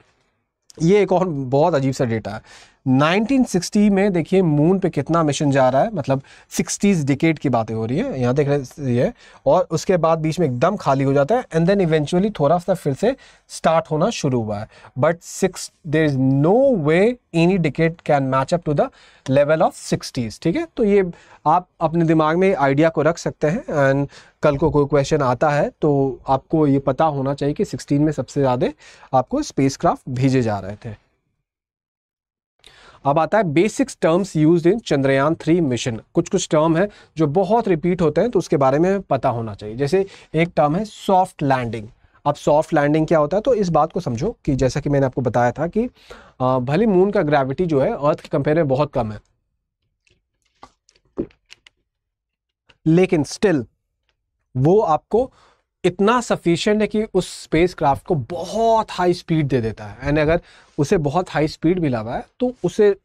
[SPEAKER 1] ये एक और बहुत अजीब सा डेटा है 1960 में देखिए मून पे कितना मिशन जा रहा है मतलब 60s डिकेट की बातें हो रही है यहाँ देख रहे ये और उसके बाद बीच में एकदम खाली हो जाता है एंड देन इवेंचुअली थोड़ा सा फिर से स्टार्ट होना शुरू हुआ है but six there is no way any decade can match up to the level of sixties ठीक है तो ये आप अपने दिमाग में आइडिया को रख सकते हैं एंड कल को कोई क्वेश्चन आता है तो आपको ये पता होना चाहिए कि सिक्सटीन में सबसे ज़्यादा आपको स्पेस भेजे जा रहे थे अब आता है basics terms use in Chandrayaan three mission कुछ कुछ टर्म है जो बहुत रिपीट होते हैं तो उसके बारे में पता होना चाहिए जैसे एक टर्म है सॉफ्ट लैंडिंग अब सॉफ्ट लैंडिंग क्या होता है तो इस बात को समझो कि जैसा कि मैंने आपको बताया था कि भले मून का ग्रेविटी जो है अर्थ के कंपेयर में बहुत कम है लेकिन स्टिल वो आपको इतना सफिशेंट है कि उस स्पेस क्राफ्ट को बहुत हाई स्पीड दे देता है एंड अगर उसे बहुत हाई स्पीड मिला हुआ है तो उसे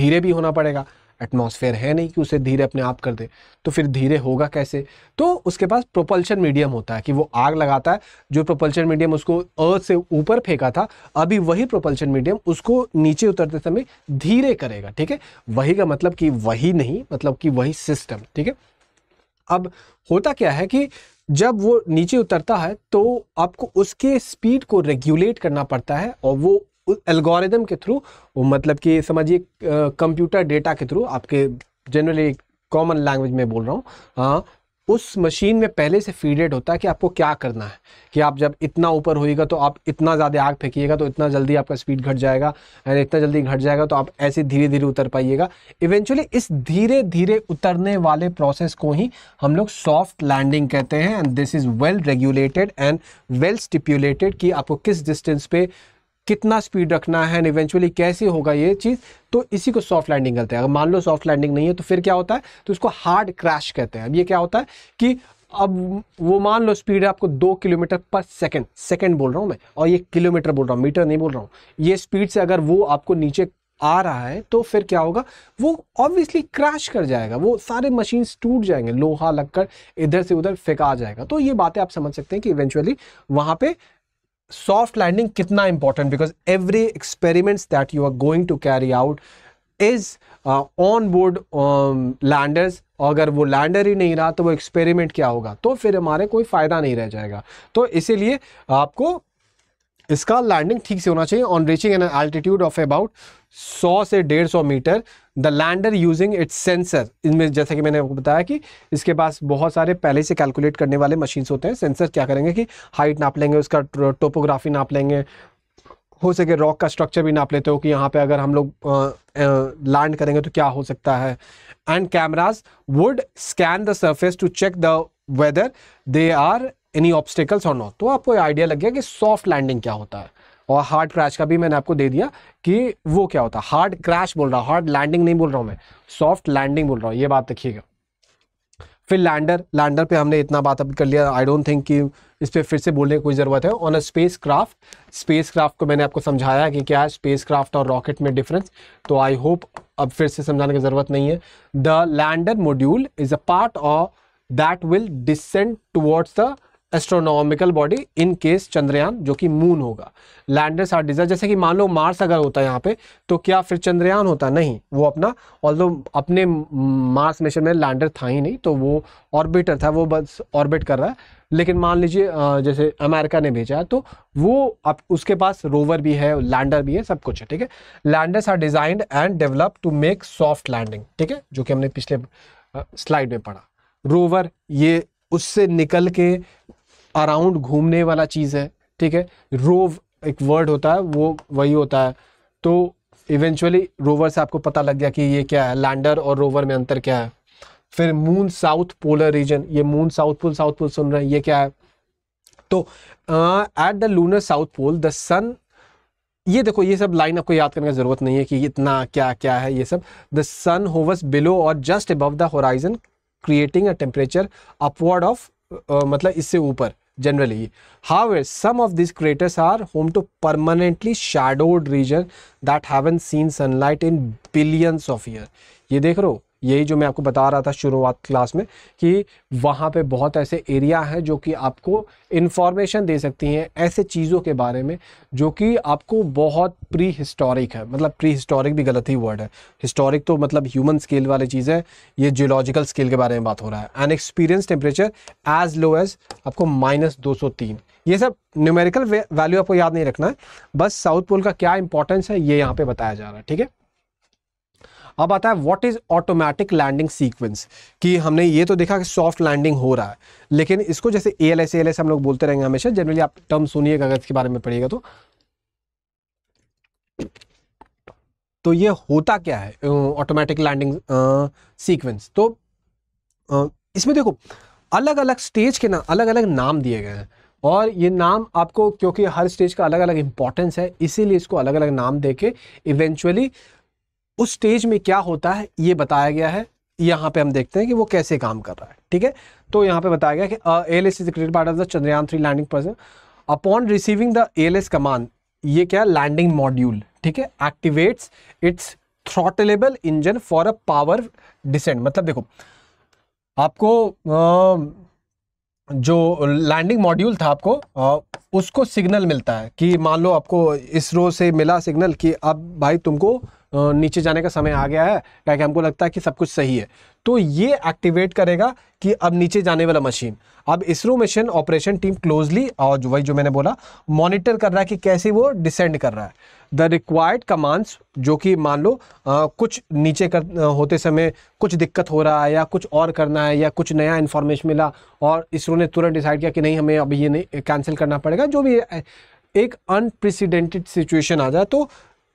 [SPEAKER 1] धीरे भी होना पड़ेगा एटमॉस्फेयर है नहीं कि उसे धीरे अपने आप कर दे तो फिर धीरे होगा कैसे तो उसके पास प्रोपल्शन मीडियम होता है कि वो आग लगाता है जो प्रोपल्शन मीडियम उसको अर्थ से ऊपर फेंका था अभी वही प्रोपल्शन मीडियम उसको नीचे उतरते समय धीरे करेगा ठीक है वही का मतलब कि वही नहीं मतलब कि वही सिस्टम ठीक है अब होता क्या है कि जब वो नीचे उतरता है तो आपको उसके स्पीड को रेगुलेट करना पड़ता है और वो एल्गोरिदम के थ्रू वो मतलब कि समझिए कंप्यूटर डेटा के थ्रू आपके जनरली कॉमन लैंग्वेज में बोल रहा हूँ हाँ, उस मशीन में पहले से फीडेड होता है कि आपको क्या करना है कि आप जब इतना ऊपर होएगा तो आप इतना ज़्यादा आग फेंकीेगा तो इतना जल्दी आपका स्पीड घट जाएगा एंड इतना जल्दी घट जाएगा तो आप ऐसे धीरे धीरे उतर पाइएगा इवेंचुअली इस धीरे धीरे उतरने वाले प्रोसेस को ही हम लोग सॉफ्ट लैंडिंग कहते हैं and this is well regulated and well stipulated कि आपको किस डिस्टेंस पे कितना स्पीड रखना है एंड इवेंचुअली कैसे होगा ये चीज़ तो इसी को सॉफ्ट लैंडिंग कहते हैं अगर मान लो सॉफ्ट लैंडिंग नहीं है तो फिर क्या होता है तो इसको हार्ड क्रैश कहते हैं अब ये क्या होता है कि अब वो मान लो स्पीड है आपको दो किलोमीटर पर सेकेंड सेकेंड बोल रहा हूँ मैं और ये किलोमीटर बोल रहा हूँ मीटर नहीं बोल रहा हूँ ये स्पीड से अगर वो आपको नीचे आ रहा है तो फिर क्या होगा वो ऑब्वियसली क्रैश कर जाएगा वो सारे मशीन्स टूट जाएंगे लोहा लगकर इधर से उधर फेंका जाएगा तो ये बातें आप समझ सकते हैं कि इवेंचुअली वहाँ पे सॉफ्ट लैंडिंग कितना important because every experiments that you are going to carry out is on board landers अगर वो लैंडर ही नहीं रहा तो वो एक्सपेरिमेंट क्या होगा तो फिर हमारे कोई फ़ायदा नहीं रह जाएगा तो इसीलिए आपको इसका लैंडिंग ठीक से होना चाहिए on reaching an altitude of about 100 से 150 metre the lander using its sensor इनमें जैसा कि मैंने आपको बताया कि इसके पास बहुत सारे पहले से कैलकुलेट करने वाले मशीन्स होते हैं सेंसर क्या करेंगे कि हाइट नाप लेंगे उसका टोपोग्राफी नाप लेंगे हो सके रॉक का स्ट्रक्चर भी नाप लेते हो कि यहाँ पे अगर हम लोग लैंड करेंगे तो क्या हो सकता है and cameras would scan the surface to check the whether they are any obstacles और नॉट तो आपको आइडिया लग गया कि सॉफ्ट लैंडिंग क्या होता है और हार्ड क्रैश का भी मैंने आपको दे दिया कि वो क्या होता है हार्ड क्रैश बोल रहा हूँ हार्ड लैंडिंग नहीं बोल रहा हूँ मैं सॉफ्ट लैंडिंग बोल रहा हूँ ये बात रखिएगा फिर लैंडर लैंडर पे हमने इतना बात अब कर लिया आई डोंट थिंक कि इस पर फिर से बोलने की कोई ज़रूरत है on a spacecraft spacecraft को मैंने आपको समझाया कि क्या है स्पेस क्राफ्ट और रॉकेट में डिफरेंस तो आई होप अब फिर से समझाने की ज़रूरत नहीं है the lander module is a part of that will descend towards the astronomical body in case Chandrayaan जो कि मून होगा लैंडर्स आर डिजाइन जैसे कि मान लो मार्स अगर होता है यहाँ पे तो क्या फिर चंद्रयान होता नहीं वो अपना ऑल अपने मार्स मिशन में लैंडर था ही नहीं तो वो ऑर्बिटर था वो बस ऑर्बिट कर रहा है लेकिन मान लीजिए जैसे अमेरिका ने भेजा है तो वो अब उसके पास रोवर भी है लैंडर भी है सब कुछ है ठीक है landers are designed and develop to make soft landing ठीक है जो कि हमने पिछले स्लाइड में पढ़ा रोवर ये उससे निकल के अराउंड घूमने वाला चीज़ है ठीक है रोव एक वर्ड होता है वो वही होता है तो इवेंचुअली रोवर से आपको पता लग गया कि ये क्या है लैंडर और रोवर में अंतर क्या है फिर मून साउथ पोलर रीजन ये moon south pole south pole सुन रहे हैं ये क्या है तो at the lunar south pole the sun ये देखो ये सब लाइन आपको याद करने की जरूरत नहीं है कि इतना क्या क्या है ये सब द सन होवर्स बिलो और just above the horizon creating a temperature upward of मतलब इससे ऊपर generally. However, some of these craters are home to permanently shadowed region that haven't seen sunlight in billions of years. ये देख यही जो मैं आपको बता रहा था शुरुआत क्लास में कि वहाँ पे बहुत ऐसे एरिया हैं जो कि आपको इन्फॉर्मेशन दे सकती हैं ऐसे चीज़ों के बारे में जो कि आपको बहुत प्री हिस्टोरिक है मतलब प्री हिस्टोरिक भी गलत ही वर्ड है हिस्टोरिक तो मतलब ह्यूमन स्केल वाली चीज़ है ये जियोलॉजिकल स्केल के बारे में बात हो रहा है an experience temperature as low as आपको माइनस दो ये सब न्यूमेरिकल वैल्यू आपको याद नहीं रखना है बस साउथ पोल का क्या इंपॉर्टेंस है ये यहाँ पर बताया जा रहा है ठीक है अब आता है what is automatic landing sequence कि हमने ये तो देखा कि सॉफ्ट लैंडिंग हो रहा है लेकिन इसको जैसे A L S L S हम लोग बोलते रहेंगे हमेशा जनरली आप टर्म सुनिएगा अगर इसके बारे में पढ़िएगा तो तो ये होता क्या है ऑटोमेटिक लैंडिंग सीक्वेंस तो uh, इसमें देखो अलग अलग स्टेज के ना अलग अलग नाम दिए गए हैं और ये नाम आपको क्योंकि हर स्टेज का अलग अलग इंपॉर्टेंस है इसीलिए इसको अलग अलग नाम देके के इवेंचुअली उस स्टेज में क्या होता है ये बताया गया है यहाँ पे हम देखते हैं कि वो कैसे काम कर रहा है ठीक है तो यहाँ पे बताया गया कि L S is create part of the Chandrayaan three landing person upon receiving the L S command ये क्या लैंडिंग मॉड्यूल ठीक है activates its throttleable engine for a power descent मतलब देखो आपको जो लैंडिंग मॉड्यूल था आपको उसको सिग्नल मिलता है कि मान लो आपको इसरो से मिला सिग्नल कि अब भाई तुमको नीचे जाने का समय आ गया है क्या कि हमको लगता है कि सब कुछ सही है तो ये एक्टिवेट करेगा कि अब नीचे जाने वाला मशीन अब ISRO mission operation team closely और जो वही जो मैंने बोला मॉनिटर कर रहा है कि कैसे वो डिसेंड कर रहा है द रिक्वायर्ड कमांड्स जो कि मान लो आ, कुछ नीचे कर होते समय कुछ दिक्कत हो रहा है या कुछ और करना है या कुछ नया इन्फॉर्मेशन मिला और इसरो ने तुरंत डिसाइड किया कि नहीं हमें अब ये नहीं कैंसिल करना पड़ेगा जो भी एक अनप्रेसिडेंटेड सिचुएशन आ जाए तो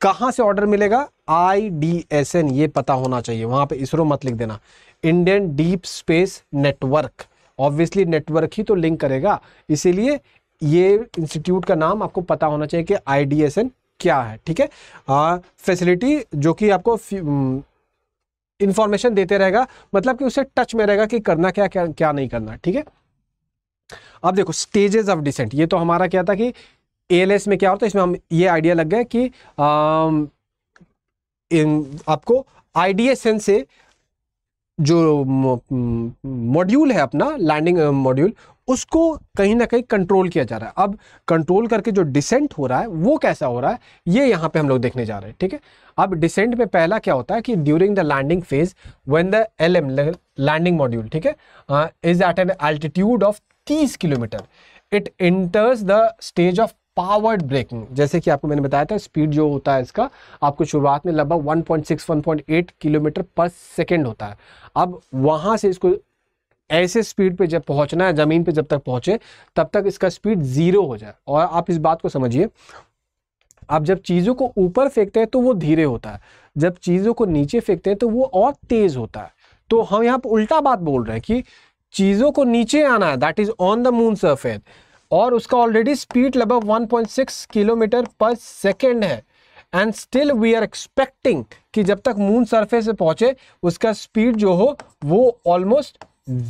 [SPEAKER 1] कहां से ऑर्डर मिलेगा आई डी एस एन ये पता होना चाहिए वहां पे इसरो मत लिख देना Indian deep space network obviously network ही तो लिंक करेगा इसीलिए ये इंस्टीट्यूट का नाम आपको पता होना चाहिए कि आई डी एस एन क्या है ठीक है फैसिलिटी जो कि आपको इंफॉर्मेशन देते रहेगा मतलब कि उसे टच में रहेगा कि करना क्या क्या क्या नहीं करना ठीक है अब देखो स्टेजेस ऑफ डिसेंट ये तो हमारा क्या था कि ए में क्या होता है इसमें हम ये आइडिया लग गए कि आ, इन, आपको आईडीएसएन से जो मॉड्यूल है अपना लैंडिंग मॉड्यूल उसको कहीं ना कहीं कंट्रोल किया जा रहा है अब कंट्रोल करके जो डिसेंट हो रहा है वो कैसा हो रहा है ये यहाँ पे हम लोग देखने जा रहे हैं ठीक है अब डिसेंट में पहला क्या होता है कि during the landing phase when the L M landing module ठीक है is at an altitude of तीस kilometre it enters the stage of powered braking जैसे कि आपको मैंने बताया था स्पीड जो होता है इसका आपको शुरुआत में लगभग 1.6 1.8 किलोमीटर पर सेकेंड होता है अब वहां से इसको ऐसे स्पीड पे जब पहुंचना है ज़मीन पे जब तक पहुंचे तब तक इसका स्पीड ज़ीरो हो जाए और आप इस बात को समझिए आप जब चीज़ों को ऊपर फेंकते हैं तो वो धीरे होता है जब चीज़ों को नीचे फेंकते हैं तो वो और तेज़ होता है तो हम यहाँ पर उल्टा बात बोल रहे हैं कि चीज़ों को नीचे आना है that is on the moon surface और उसका ऑलरेडी स्पीड लगभग 1.6 किलोमीटर पर सेकेंड है and still we are expecting कि जब तक मून सरफेस पे पहुंचे उसका स्पीड जो हो वो ऑलमोस्ट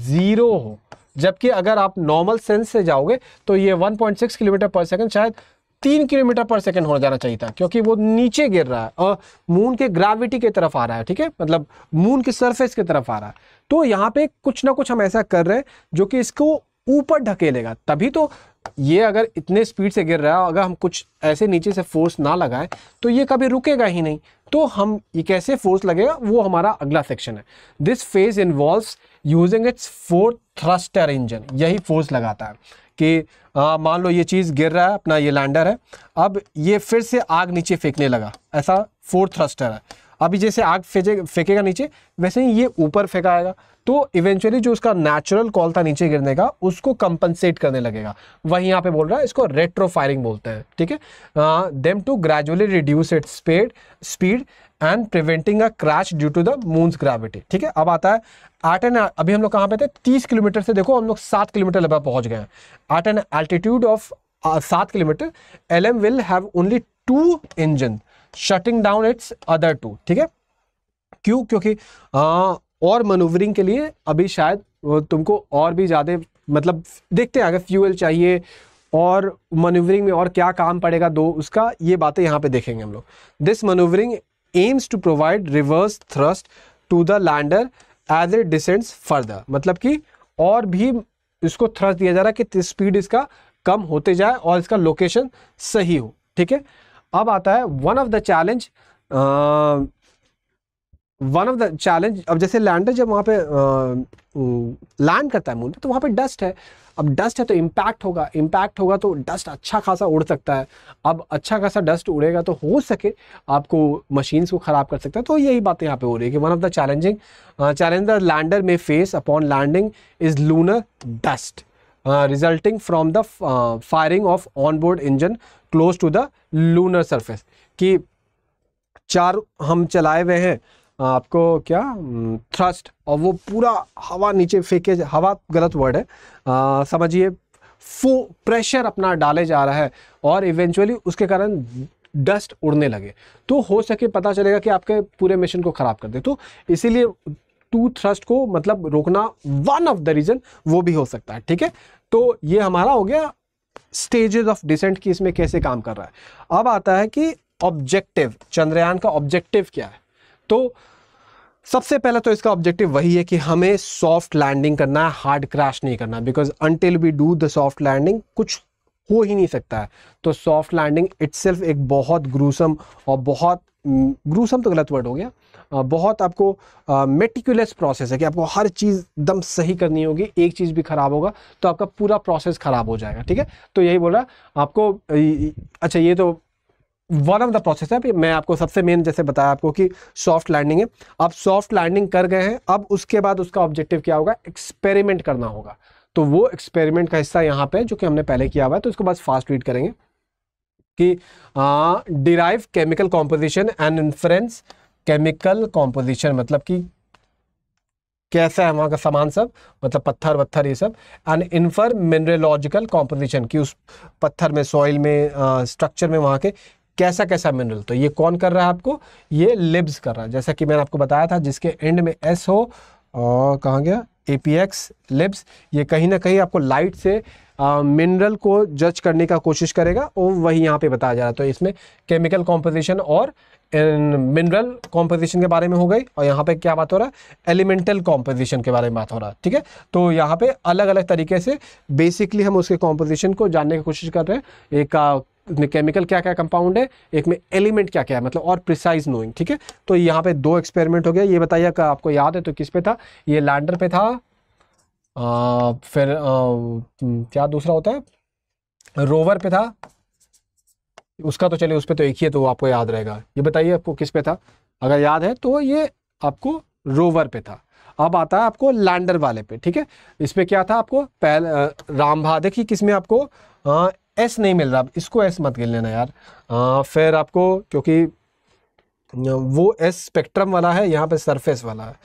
[SPEAKER 1] ज़ीरो हो जबकि अगर आप नॉर्मल सेंस से जाओगे तो ये 1.6 किलोमीटर पर सेकेंड शायद तीन किलोमीटर पर सेकेंड हो जाना चाहिए था क्योंकि वो नीचे गिर रहा है और मून के ग्राविटी की तरफ आ रहा है ठीक है मतलब मून के सरफेस की तरफ आ रहा है तो यहाँ पे कुछ ना कुछ हम ऐसा कर रहे हैं जो कि इसको ऊपर ढकेलेगा तभी तो ये अगर इतने स्पीड से गिर रहा है अगर हम कुछ ऐसे नीचे से फोर्स ना लगाएं तो ये कभी रुकेगा ही नहीं तो हम ये कैसे फोर्स लगेगा वो हमारा अगला सेक्शन है this phase involve using its four thruster engine यही फोर्स लगाता है कि मान लो ये चीज़ गिर रहा है अपना ये लैंडर है अब ये फिर से आग नीचे फेंकने लगा ऐसा फोर थ्रस्टर है अभी जैसे आग फेजे फेंकेगा नीचे वैसे ही ये ऊपर फेंकाएगा तो इवेंचुअली जो उसका नेचुरल कॉल था नीचे गिरने का उसको कंपनसेट करने लगेगा वही यहाँ पे बोल रहा है इसको रेट्रो फायरिंग बोलते हैं ठीक है them to gradually reduce it sped speed and preventing a crash due to the moon's gravity ठीक है अब आता है एट एन अभी हम लोग कहाँ पे थे तीस किलोमीटर से देखो हम लोग सात किलोमीटर लगभग पहुँच गए हैं एट एन एल्टीट्यूड ऑफ सात kilometre L M will have only two engine shutting down its other two ठीक है क्यों क्योंकि आ, और मनूवरिंग के लिए अभी शायद तुमको और भी ज़्यादा मतलब देखते हैं अगर फ्यूल चाहिए और मनूवरिंग में और क्या काम पड़ेगा दो उसका ये बातें यहाँ पे देखेंगे हम लोग this manoeuvring aims to provide reverse thrust to the lander as it descends further मतलब कि और भी इसको थ्रस्ट दिया जा रहा है कि स्पीड इसका कम होते जाए और इसका लोकेशन सही हो ठीक है अब आता है one of the challenge one of the challenge अब जैसे लैंडर जब वहाँ पे लैंड करता है मून पे तो वहाँ पे डस्ट है अब डस्ट है तो इम्पैक्ट होगा इम्पैक्ट होगा तो डस्ट अच्छा खासा उड़ सकता है अब अच्छा खासा डस्ट उड़ेगा तो हो सके आपको मशीन्स को ख़राब कर सकता है तो यही बातें यहाँ पे हो रही है कि one of the challenging challenge the lander may face upon landing is lunar dust Uh, resulting the firing of on board engine close to the lunar surface कि चार हम चलाए हुए हैं आपको क्या थ्रस्ट हम्म, और वो पूरा हवा नीचे फेंके हवा गलत वर्ड है समझिए फो प्रेशर अपना डाले जा रहा है और इवेंचुअली उसके कारण डस्ट उड़ने लगे तो हो सके पता चलेगा कि आपके पूरे मिशन को ख़राब कर दे तो इसीलिए टू थ्रस्ट को मतलब रोकना वन ऑफ द रीजन वो भी हो सकता है ठीक है तो ये हमारा हो गया स्टेजेस ऑफ डिसेंट की इसमें कैसे काम कर रहा है अब आता है कि ऑब्जेक्टिव चंद्रयान का ऑब्जेक्टिव क्या है तो सबसे पहला तो इसका ऑब्जेक्टिव वही है कि हमें सॉफ्ट लैंडिंग करना है हार्ड क्रैश नहीं करना because until we do the soft landing कुछ हो ही नहीं सकता है तो सॉफ्ट लैंडिंग इट्सल्फ एक बहुत ग्रूसम और बहुत ग्रूसम तो गलत वर्ड हो गया बहुत आपको मेटिकुलस प्रोसेस है कि आपको हर चीज़ दम सही करनी होगी एक चीज़ भी ख़राब होगा तो आपका पूरा प्रोसेस ख़राब हो जाएगा ठीक है तो यही बोल रहा आपको अच्छा ये तो वन ऑफ द प्रोसेस है मैं आपको सबसे मेन जैसे बताया आपको कि सॉफ्ट लैंडिंग है आप सॉफ्ट लैंडिंग कर गए हैं अब उसके बाद उसका ऑब्जेक्टिव क्या होगा एक्सपेरिमेंट करना होगा तो वो एक्सपेरिमेंट का हिस्सा यहाँ पे जो कि हमने पहले किया हुआ है तो इसको बस फास्ट रीड करेंगे कि derive chemical composition and inference chemical composition मतलब कि कैसा है वहाँ का सामान सब मतलब पत्थर वत्थर ये सब एंड इनफर मिनरलॉजिकल कॉम्पोजिशन कि उस पत्थर में सॉइल में स्ट्रक्चर में वहाँ के कैसा कैसा मिनरल तो ये कौन कर रहा है आपको ये लिब्स कर रहा है जैसा कि मैंने आपको बताया था जिसके एंड में एस हो और कहा गया ए पी एक्स लिब्स ये कहीं ना कहीं आपको लाइट से मिनरल को जज करने का कोशिश करेगा और वही यहाँ पे बताया जा रहा है तो इसमें केमिकल कॉम्पोजिशन और मिनरल कॉम्पोजिशन के बारे में हो गई और यहाँ पे क्या बात हो रहा है एलिमेंटल कॉम्पोजिशन के बारे में बात हो रहा है ठीक है तो यहाँ पे अलग अलग तरीके से बेसिकली हम उसके कॉम्पोजिशन को जानने की कोशिश कर रहे हैं एक केमिकल क्या क्या कंपाउंड है एक में एलिमेंट क्या क्या है मतलब और प्रिसाइज नोइंग ठीक है तो यहाँ पे दो एक्सपेरिमेंट हो गया ये बताइए आपको याद है तो किस पे था ये लैंडर पे था आ, फिर आ, क्या दूसरा होता है रोवर पे था उसका तो चलिए उस पर तो एक ही है तो आपको याद रहेगा ये बताइए आपको किस पे था अगर याद है तो ये आपको रोवर पे था अब आता है आपको लैंडर वाले पे ठीक है इस पर क्या था आपको पहले रामभा देखिए किस में आपको आ, एस नहीं मिल रहा इसको एस मत गिन लेना यार आ, फिर आपको क्योंकि वो एस स्पेक्ट्रम वाला है यहाँ पे सरफेस वाला है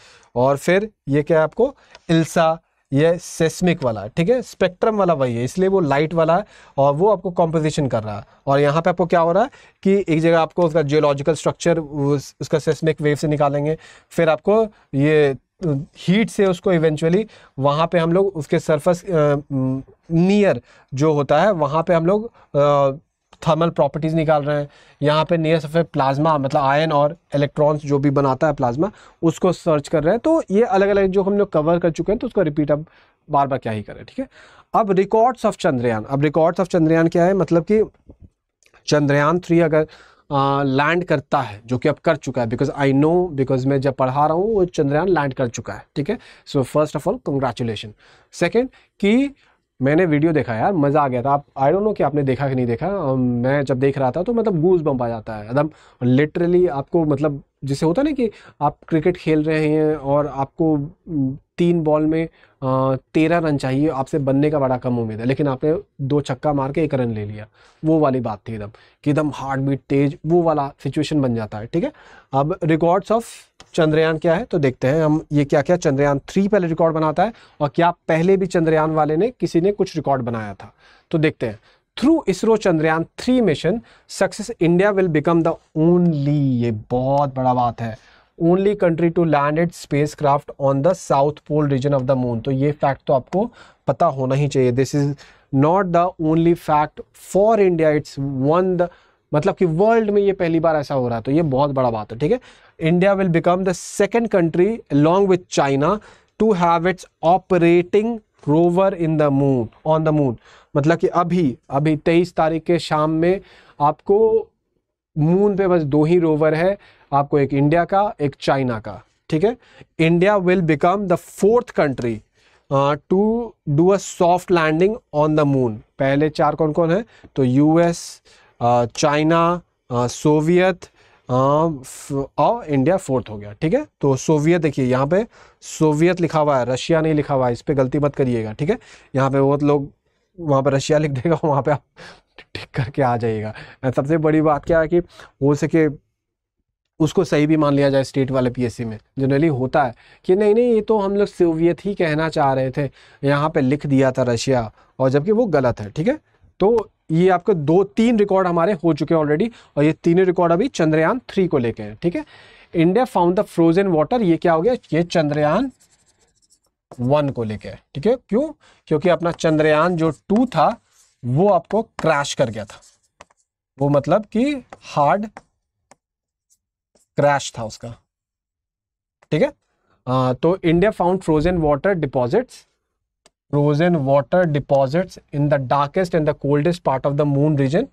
[SPEAKER 1] और फिर ये क्या है आपको इल्सा ये सेस्मिक वाला ठीक है स्पेक्ट्रम वाला वही है इसलिए वो लाइट वाला है और वो आपको कॉम्पोजिशन कर रहा है और यहाँ पे आपको क्या हो रहा है कि एक जगह आपको उसका जियोलॉजिकल स्ट्रक्चर उस, उसका सेस्मिक वेव से निकालेंगे फिर आपको ये हीट से उसको इवेंचुअली वहाँ पे हम लोग उसके सरफेस नियर जो होता है वहाँ पे हम लोग थर्मल प्रॉपर्टीज़ निकाल रहे हैं यहाँ पे नियर सफ़े प्लाज्मा मतलब आयन और इलेक्ट्रॉन्स जो भी बनाता है प्लाज्मा उसको सर्च कर रहे हैं तो ये अलग अलग जो हम लोग कवर कर चुके हैं तो उसको रिपीट अब बार बार क्या ही करें ठीक है अब रिकॉर्ड्स ऑफ चंद्रयान अब रिकॉर्ड्स ऑफ चंद्रयान क्या है मतलब कि चंद्रयान थ्री अगर लैंड uh, करता है जो कि अब कर चुका है बिकॉज आई नो बिकॉज मैं जब पढ़ा रहा हूँ वो चंद्रयान लैंड कर चुका है ठीक है so first of all congratulation second कि मैंने वीडियो देखा यार मज़ा आ गया था आप आई डोंट नो कि आपने देखा कि नहीं देखा मैं जब देख रहा था तो मतलब गूज बम्प आ जाता है एकदम लिटरली आपको मतलब जिसे होता ना कि आप क्रिकेट खेल रहे हैं और आपको तीन बॉल में तेरह रन चाहिए आपसे बनने का बड़ा कम उम्मीद है लेकिन आपने दो छक्का मार के एक रन ले लिया वो वाली बात थी एकदम कि एकदम हार्ट बीट तेज वो वाला सिचुएशन बन जाता है ठीक है अब रिकॉर्ड्स ऑफ चंद्रयान क्या है तो देखते हैं हम ये क्या क्या चंद्रयान थ्री पहले रिकॉर्ड बनाता है और क्या पहले भी चंद्रयान वाले ने किसी ने कुछ रिकॉर्ड बनाया था तो देखते हैं through ISRO Chandrayaan three mission success India will become the only ये बहुत बड़ा बात है only country to land it space craft on the south pole region of the moon तो ये फैक्ट तो आपको पता होना ही चाहिए this is not the only fact for India it's one the मतलब कि वर्ल्ड में ये पहली बार ऐसा हो रहा है तो ये बहुत बड़ा बात है ठीक है India will become the second country along with China to have its operating rover in the moon on the moon मतलब कि अभी अभी तेईस तारीख के शाम में आपको मून पे बस दो ही रोवर है आपको एक इंडिया का एक चाइना का ठीक है India will become the fourth country to do a soft landing on the moon पहले चार कौन कौन है तो US China Soviet India fourth हो गया ठीक है तो सोवियत देखिए यहाँ पे सोवियत लिखा हुआ है रशिया नहीं लिखा हुआ है इस पर गलती मत करिएगा ठीक है यहाँ पे बहुत लोग वहाँ पे रशिया लिख देगा वहाँ पे आप टिक करके आ जाइएगा सबसे बड़ी बात क्या है कि हो सके उसको सही भी मान लिया जाए स्टेट वाले पीएससी में जनरली होता है कि नहीं नहीं ये तो हम लोग सोवियत ही कहना चाह रहे थे यहाँ पे लिख दिया था रशिया और जबकि वो गलत है ठीक है तो ये आपके दो तीन रिकॉर्ड हमारे हो चुके हैं ऑलरेडी और ये तीनों रिकॉर्ड अभी चंद्रयान थ्री को लेके हैं ठीक है India found the frozen water ये क्या हो गया ये चंद्रयान वन को लेके ठीक है क्यों क्योंकि अपना चंद्रयान जो टू था वो आपको क्रैश कर गया था वो मतलब कि हार्ड क्रैश था उसका ठीक है हाँ, तो India found frozen water deposits frozen water deposits in the darkest and the coldest part of the moon region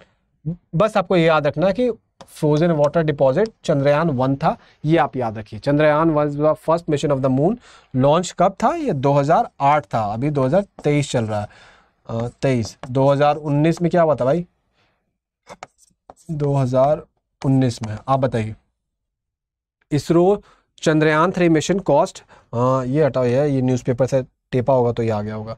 [SPEAKER 1] बस आपको ये याद रखना कि frozen water deposit Chandrayaan one था ये आप याद रखिए Chandrayaan one the first mission of the moon launch कब था ये 2008 था अभी 2023 चल रहा है तेईस 2019 में क्या हुआ था भाई 2019 में आप बताइए ISRO Chandrayaan three mission cost ये हटाओ ये ये न्यूज़पेपर से टेपा होगा तो ये आ गया होगा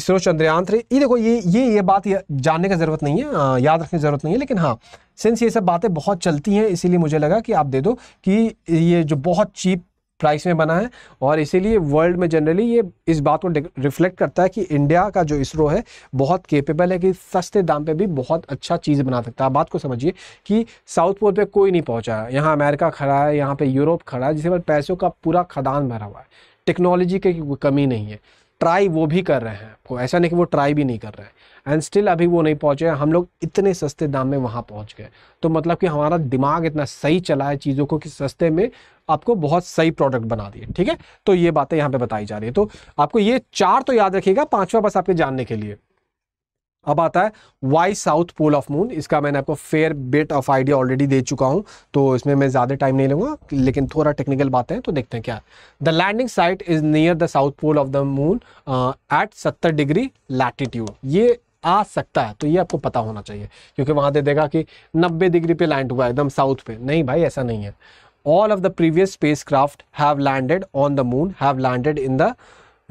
[SPEAKER 1] इसरो चंद्रयान थ्री ये देखो ये ये ये बात जानने का ज़रूरत नहीं है याद रखने की ज़रूरत नहीं है लेकिन हाँ सिंस ये सब बातें बहुत चलती हैं इसीलिए मुझे लगा कि आप दे दो कि ये जो बहुत चीप प्राइस में बना है और इसीलिए वर्ल्ड में जनरली ये इस बात को रिफ्लेक्ट करता है कि इंडिया का जो इसरो है बहुत केपेबल है कि सस्ते दाम पे भी बहुत अच्छा चीज़ बना सकता है आप बात को समझिए कि साउथ पोल पे कोई नहीं पहुंचा है यहाँ अमेरिका खड़ा है यहाँ पे यूरोप खड़ा है जिसके बाद पैसों का पूरा खदान भरा हुआ है टेक्नोलॉजी की कमी नहीं है ट्राई वो भी कर रहे हैं वो ऐसा नहीं कि वो ट्राई भी नहीं कर रहे हैं एंड स्टिल अभी वो नहीं पहुँचे हम लोग इतने सस्ते दाम में वहाँ पहुँच गए तो मतलब कि हमारा दिमाग इतना सही चला है चीज़ों को कि सस्ते में आपको बहुत सही प्रोडक्ट बना दिए ठीक है तो ये बातें यहाँ पे बताई जा रही है तो आपको ये चार तो याद रखिएगा पाँचवा बस आपके जानने के लिए अब आता है why south pole of moon इसका मैंने आपको fair bit of idea already दे चुका हूं तो इसमें मैं ज़्यादा टाइम नहीं लूंगा लेकिन थोड़ा टेक्निकल बातें हैं तो देखते हैं क्या the landing site is near the south pole of the moon at सत्तर डिग्री लैटिट्यूड ये आ सकता है तो ये आपको पता होना चाहिए क्योंकि वहां दे देगा कि नब्बे डिग्री पे लैंड हुआ एकदम साउथ पे नहीं भाई ऐसा नहीं है all of the previous space craft have landed on the moon have landed in the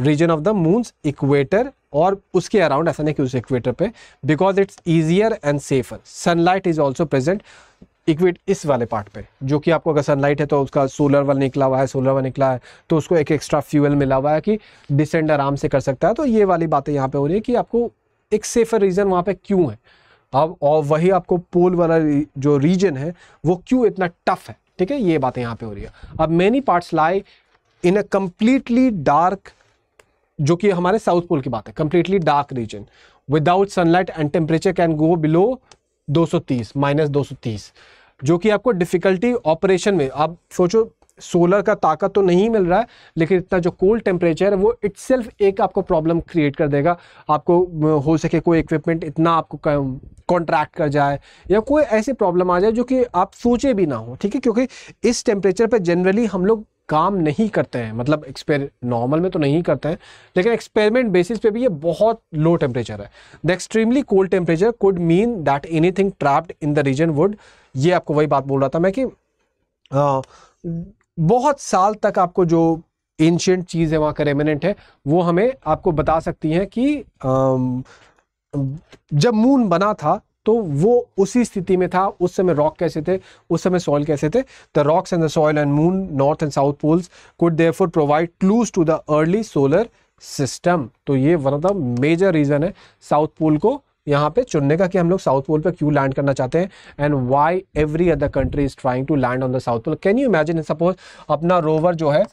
[SPEAKER 1] region of the moon's equator और उसके अराउंड ऐसा नहीं कि उस इक्वेटर पे because it's easier and safer sunlight is also present equator इस वाले part पे जो कि आपको अगर सनलाइट है तो उसका सोलर वाला निकला हुआ है सोलर वाला निकला है तो उसको एक एक्स्ट्रा फ्यूल मिला हुआ है कि डिसेंड आराम से कर सकता है तो ये वाली बातें यहाँ पे हो रही है कि आपको एक सेफर रीज़न वहाँ पे क्यों है अब और वही आपको पोल वाला जो रीजन है वो क्यों इतना टफ है ठीक है ये बातें यहाँ पे हो रही है अब many parts lie in a completely dark जो कि हमारे साउथ पोल की बात है completely dark region without sunlight and temperature can go below 230 minus दो जो कि आपको डिफ़िकल्टी ऑपरेशन में आप सोचो सोलर का ताकत तो नहीं मिल रहा है लेकिन इतना जो कोल्ड टेम्परेचर है वो इट्सल्फ एक आपको प्रॉब्लम क्रिएट कर देगा आपको हो सके कोई इक्विपमेंट इतना आपको कॉन्ट्रैक्ट कर जाए या कोई ऐसी प्रॉब्लम आ जाए जो कि आप सोचे भी ना हो ठीक है क्योंकि इस टेम्परेचर पर जनरली हम लोग काम नहीं करते हैं मतलब एक्सपेर नॉर्मल में तो नहीं करते हैं लेकिन एक्सपेरिमेंट बेसिस पे भी ये बहुत लो टेम्परेचर है the extremely cold temperature could mean that anything trapped in the region would ये आपको वही बात बोल रहा था मैं कि आ, बहुत साल तक आपको जो एंशियंट चीज़ है वहाँ का रेमिनेंट है वो हमें आपको बता सकती हैं कि आ, जब मून बना था तो वो उसी स्थिति में था उस समय रॉक कैसे थे उस समय सॉइल कैसे थे the rocks and the soil and moon north and south poles could for provide clues to the early solar system तो ये one of the major region है साउथ पोल को यहाँ पे चुनने का कि हम लोग साउथ पोल पे क्यों लैंड करना चाहते हैं and why every other country is trying to land on the south pole can you imagine suppose अपना रोवर जो है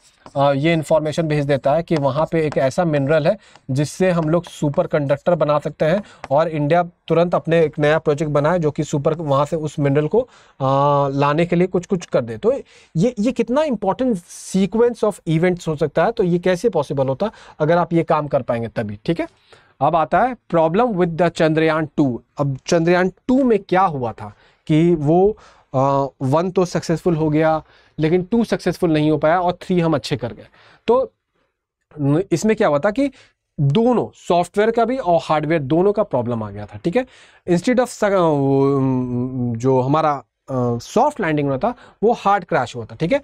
[SPEAKER 1] ये इन्फॉर्मेशन भेज देता है कि वहाँ पे एक ऐसा मिनरल है जिससे हम लोग सुपर कंडक्टर बना सकते हैं और इंडिया तुरंत अपने एक नया प्रोजेक्ट बनाए जो कि सुपर वहाँ से उस मिनरल को आ, लाने के लिए कुछ कुछ कर दे तो ये ये कितना इंपॉर्टेंट सीक्वेंस ऑफ इवेंट्स हो सकता है तो ये कैसे पॉसिबल होता अगर आप ये काम कर पाएंगे तभी ठीक है अब आता है problem with the Chandrayaan two अब चंद्रयान टू में क्या हुआ था कि वो वन तो सक्सेसफुल हो गया लेकिन टू सक्सेसफुल नहीं हो पाया और थ्री हम अच्छे कर गए तो इसमें क्या हुआ था कि दोनों सॉफ्टवेयर का भी और हार्डवेयर दोनों का प्रॉब्लम आ गया था ठीक है इंस्टीट्यूट ऑफ जो हमारा सॉफ्ट लैंडिंग होना था वो हार्ड क्रैश हुआ था ठीक है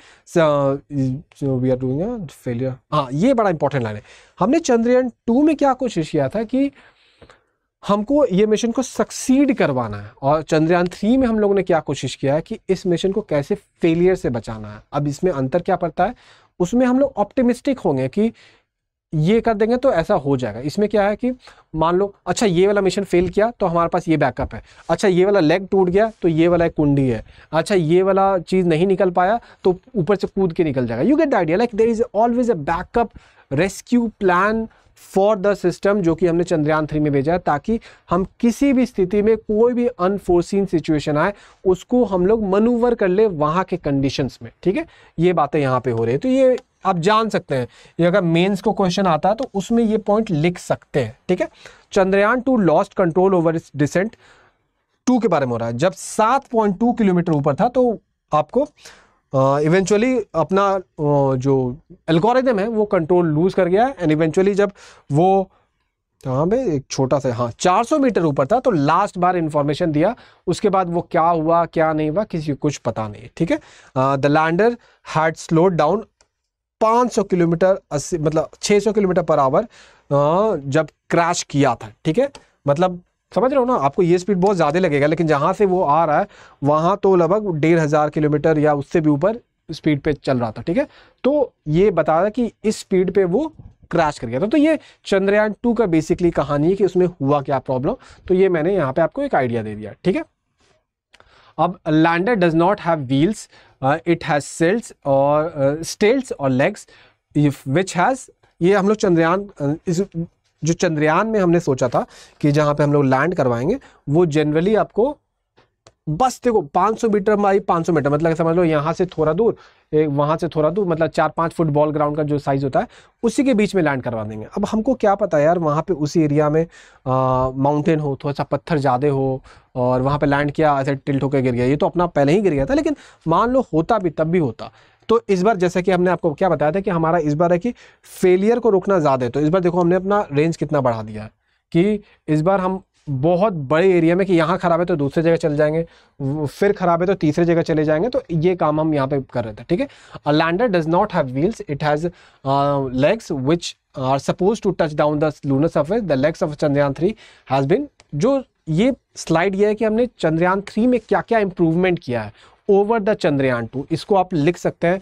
[SPEAKER 1] वी आर डूइंग फेलियर हाँ ये बड़ा इंपॉर्टेंट लाइन है हमने चंद्रयान टू में क्या कोशिश किया था कि हमको ये मिशन को सक्सीड करवाना है और चंद्रयान थ्री में हम लोगों ने क्या कोशिश किया है कि इस मिशन को कैसे फेलियर से बचाना है अब इसमें अंतर क्या पड़ता है उसमें हम लोग ऑप्टिमिस्टिक होंगे कि ये कर देंगे तो ऐसा हो जाएगा इसमें क्या है कि मान लो अच्छा ये वाला मिशन फेल किया तो हमारे पास ये बैकअप है अच्छा ये वाला लेग टूट गया तो ये वाला एक कुंडी है अच्छा ये वाला चीज़ नहीं निकल पाया तो ऊपर से कूद के निकल जाएगा you get the idea like there is always a backup rescue plan for the system जो कि हमने चंद्रयान थ्री में भेजा है ताकि हम किसी भी स्थिति में कोई भी अनफोर्सिन सिचुएशन आए उसको हम लोग मनूवर कर ले वहाँ के कंडीशंस में ठीक है ये बातें यहाँ पे हो रही है तो ये आप जान सकते हैं ये अगर मेंस को क्वेश्चन आता है तो उसमें ये पॉइंट लिख सकते हैं ठीक है Chandrayaan two lost control over is descent to के बारे में हो रहा है जब सात पॉइंट टू किलोमीटर ऊपर था तो आपको इवेंचुअली uh, अपना uh, जो एल्गोरिदम है वो कंट्रोल लूज कर गया एंड इवेंचुअली जब वो हाँ भाई एक छोटा सा हाँ 400 मीटर ऊपर था तो लास्ट बार इंफॉर्मेशन दिया उसके बाद वो क्या हुआ क्या नहीं हुआ किसी को कुछ पता नहीं ठीक है the lander had slowed down 500 kilometre अस्सी मतलब 600 किलोमीटर पर आवर जब क्रैश किया था ठीक है मतलब समझ रहे हो ना आपको ये स्पीड बहुत ज़्यादा लगेगा लेकिन जहाँ से वो आ रहा है वहाँ तो लगभग डेढ़ हज़ार किलोमीटर या उससे भी ऊपर स्पीड पे चल रहा था ठीक है तो ये बता रहा कि इस स्पीड पे वो क्रैश कर गया था तो ये चंद्रयान टू का बेसिकली कहानी है कि उसमें हुआ क्या प्रॉब्लम तो ये मैंने यहाँ पे आपको एक आइडिया दे दिया ठीक है अब lander does not have wheels it has cells और स्टेल्स और लेग्स विच हैज़ ये हम लोग चंद्रयान uh, इस जो चंद्रयान में हमने सोचा था कि जहाँ पे हम लोग लैंड करवाएंगे वो जनरली आपको बस देखो 500 मीटर भाई 500 मीटर मतलब समझ लो यहाँ से थोड़ा दूर एक वहाँ से थोड़ा दूर मतलब चार पाँच फुट बॉल ग्राउंड का जो साइज़ होता है उसी के बीच में लैंड करवा देंगे अब हमको क्या पता है यार वहाँ पे उसी एरिया में माउंटेन हो थोड़ा सा पत्थर ज़्यादा हो और वहाँ पे लैंड किया ऐसे टिल्ट होकर गिर गया ये तो अपना पहले ही गिर गया था लेकिन मान लो होता भी तब भी होता तो इस बार जैसा कि हमने आपको क्या बताया था कि हमारा इस बार है कि फेलियर को रोकना ज़्यादा है तो इस बार देखो हमने अपना रेंज कितना बढ़ा दिया है कि इस बार हम बहुत बड़े एरिया में कि यहाँ ख़राब है तो दूसरी जगह चले जाएंगे फिर ख़राब है तो तीसरी जगह चले जाएंगे तो ये काम हम यहाँ पे कर रहे थे ठीक है a lander does not have wheels it has legs which are suppose to touch down the lunar surface the legs of Chandrayaan three has been जो ये स्लाइड ये है कि हमने चंद्रयान थ्री में क्या क्या इंप्रूवमेंट किया है ओवर द चंद्रयान टू इसको आप लिख सकते हैं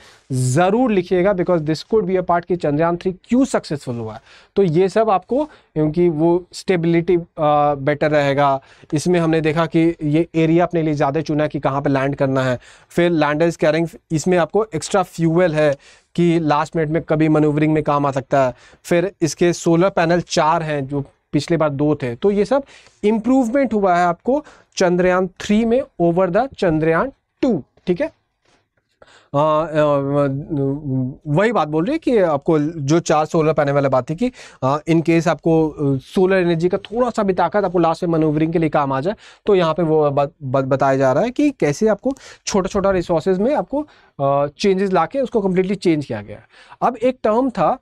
[SPEAKER 1] ज़रूर लिखिएगा because this could be a part कि चंद्रयान थ्री क्यों सक्सेसफुल हुआ है तो ये सब आपको क्योंकि वो स्टेबिलिटी बेटर रहेगा इसमें हमने देखा कि ये एरिया अपने लिए ज़्यादा चुना है कि कहाँ पर लैंड करना है फिर लैंडर कैरिंग इसमें आपको एक्स्ट्रा फ्यूअल है कि लास्ट मिनट में कभी मनूवरिंग में काम आ सकता है फिर इसके सोलर पैनल चार हैं जो पिछले बार दो थे तो ये सब इम्प्रूवमेंट हुआ है आपको चंद्रयान थ्री में ओवर द चंद्रयान टू ठीक है आ, आ, वही बात बोल रही है कि आपको जो चार सोलर पैनल वाला बात थी कि इन केस आपको सोलर एनर्जी का थोड़ा सा भी ताकत आपको लास्ट में मनोवरिंग के लिए काम आ जाए तो यहाँ पे वो बताया जा रहा है कि कैसे आपको छोटा छोटा रिसोर्सेज में आपको चेंजेस ला के उसको कम्प्लीटली चेंज किया गया अब एक टर्म था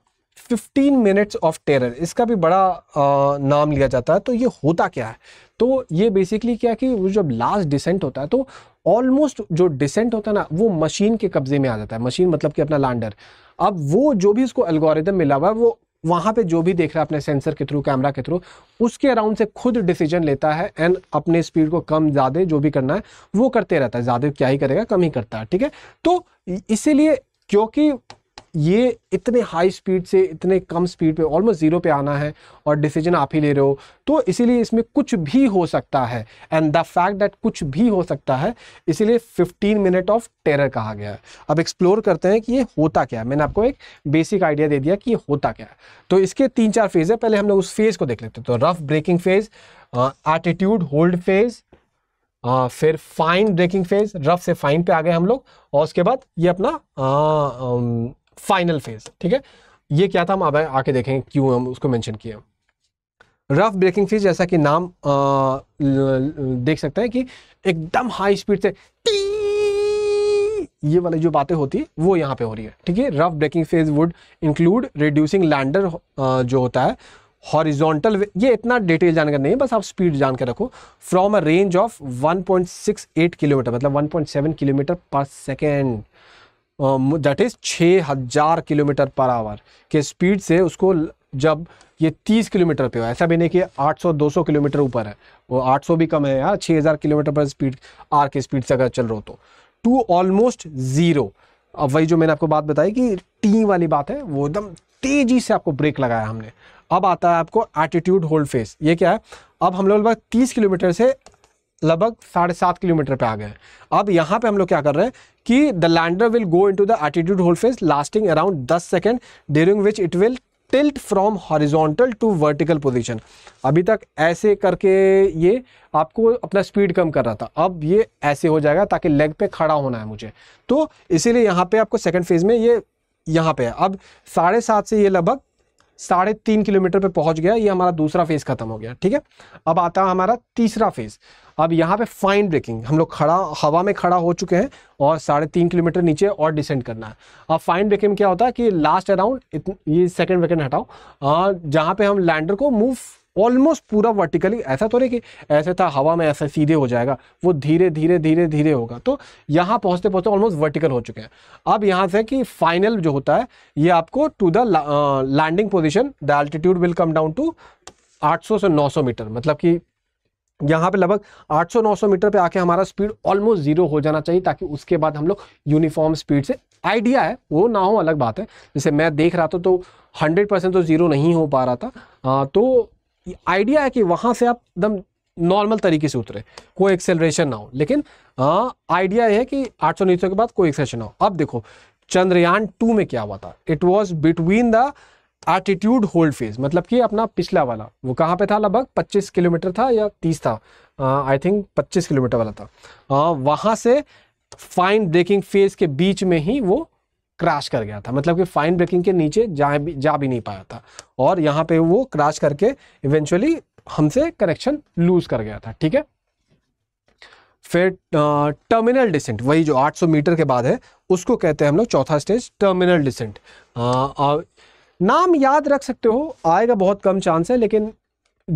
[SPEAKER 1] फिफ्टीन मिनट्स ऑफ टेरर इसका भी बड़ा आ, नाम लिया जाता है तो ये होता क्या है तो ये बेसिकली क्या कि वो जब लास्ट डिसेंट होता है तो ऑलमोस्ट जो डिसेंट होता है ना वो मशीन के कब्जे में आ जाता है मशीन मतलब कि अपना लैंडर अब वो जो भी उसको एल्गोरिदम मिला हुआ है वो वहाँ पे जो भी देख रहा है अपने सेंसर के थ्रू कैमरा के थ्रू उसके अराउंड से खुद डिसीजन लेता है एंड अपने स्पीड को कम ज़्यादा जो भी करना है वो करते रहता है ज़्यादा क्या ही करेगा कम ही करता है ठीक है तो इसीलिए क्योंकि ये इतने हाई स्पीड से इतने कम स्पीड पे ऑलमोस्ट ज़ीरो पे आना है और डिसीजन आप ही ले रहे हो तो इसीलिए इसमें कुछ भी हो सकता है एंड द फैक्ट दैट कुछ भी हो सकता है इसीलिए 15 मिनट ऑफ टेरर कहा गया है अब एक्सप्लोर करते हैं कि ये होता क्या है मैंने आपको एक बेसिक आइडिया दे दिया कि ये होता क्या है तो इसके तीन चार फेज़ है पहले हम लोग उस फेज़ को देख लेते हैं तो rough braking phase attitude hold phase आ, फिर फाइन ब्रेकिंग फेज रफ से फाइन पे आ गए हम लोग और उसके बाद ये अपना uh, um, फाइनल फेज ठीक है ये क्या था हम अब आके देखेंगे क्यों हम उसको मेंशन किया रफ ब्रेकिंग फेज जैसा कि नाम आ, देख सकते हैं कि एकदम हाई स्पीड से ये वाली जो बातें होती वो यहाँ पे हो रही है ठीक है rough braking phase would include reducing lander जो होता है हॉरिजॉन्टल ये इतना डिटेल जानकर नहीं बस आप स्पीड जानकर रखो from a range of 1.68 kilometre मतलब 1.7 किलोमीटर पर सेकेंड दैट इज़ छः हज़ार किलोमीटर पर आवर के स्पीड से उसको जब ये तीस किलोमीटर पे हो ऐसा भी नहीं कि आठ सौ दो सौ किलोमीटर ऊपर है वो आठ सौ भी कम है यार छः हज़ार किलोमीटर पर स्पीड आर के स्पीड से अगर चल रहे हो तो टू ऑलमोस्ट ज़ीरो अब वही जो मैंने आपको बात बताई कि टी वाली बात है वो एकदम तेज़ी से आपको ब्रेक लगाया हमने अब आता है आपको एटीट्यूड होल्ड फेस ये क्या है अब हम लोग लगभग तीस किलोमीटर से लगभग साढ़े सात किलोमीटर पे आ गए अब यहाँ पे हम लोग क्या कर रहे हैं कि the lander will go in to the attitude hold phase lasting around दस second during which it will tilt from horizontal to vertical position अभी तक ऐसे करके ये आपको अपना स्पीड कम कर रहा था अब ये ऐसे हो जाएगा ताकि लेग पे खड़ा होना है मुझे तो इसीलिए यहाँ पे आपको सेकेंड फेज में ये यहाँ पे है अब साढ़े सात से ये लगभग साढ़े तीन किलोमीटर पर पहुंच गया ये हमारा दूसरा फेज खत्म हो गया ठीक है अब आता है हमारा तीसरा फेज अब यहाँ पे फाइन ब्रेकिंग हम लोग खड़ा हवा में खड़ा हो चुके हैं और साढ़े तीन किलोमीटर नीचे और डिसेंड करना है अब फाइन ब्रेकिंग क्या होता है कि लास्ट अराउंड ये सेकंड वेकेंड हटाओ जहाँ पे हम लैंडर को मूव ऑलमोस्ट पूरा वर्टिकली ऐसा तो नहीं कि ऐसे था हवा में ऐसे सीधे हो जाएगा वो धीरे धीरे धीरे धीरे होगा तो यहाँ पहुँचते पहुँचते ऑलमोस्ट वर्टिकल हो चुके हैं अब यहाँ से कि फाइनल जो होता है ये आपको to the landing position the altitude will come down to 800 से 900 मीटर मतलब कि यहाँ पे लगभग 800-900 मीटर पे आके हमारा स्पीड ऑलमोस्ट जीरो हो जाना चाहिए ताकि उसके बाद हम लोग यूनिफॉर्म स्पीड से आइडिया है वो ना हो अलग बात है जैसे मैं देख रहा था तो 100 परसेंट तो ज़ीरो नहीं हो पा रहा था आ, तो आइडिया है कि वहां से आप एकदम नॉर्मल तरीके से उतरे कोई एक्सेलरेशन ना हो लेकिन आइडिया हाँ, यह है कि 800 नीचे के बाद कोई एक्सेलरेशन ना हो अब देखो चंद्रयान टू में क्या हुआ था it was between the attitude hold phase मतलब कि अपना पिछला वाला वो कहाँ पे था लगभग 25 किलोमीटर था या 30 था आई थिंक 25 किलोमीटर वाला था uh, वहाँ से फाइन ब्रेकिंग फेज के बीच में ही वो क्रैश कर गया था मतलब कि फाइन ब्रेकिंग के नीचे जा भी जा भी नहीं पाया था और यहाँ पे वो क्रैश करके इवेंचुअली हमसे कनेक्शन लूज कर गया था ठीक है फिर टर्मिनल डिसेंट वही जो 800 मीटर के बाद है उसको कहते हैं हम लोग चौथा स्टेज टर्मिनल डिसेंट नाम याद रख सकते हो आएगा बहुत कम चांस है लेकिन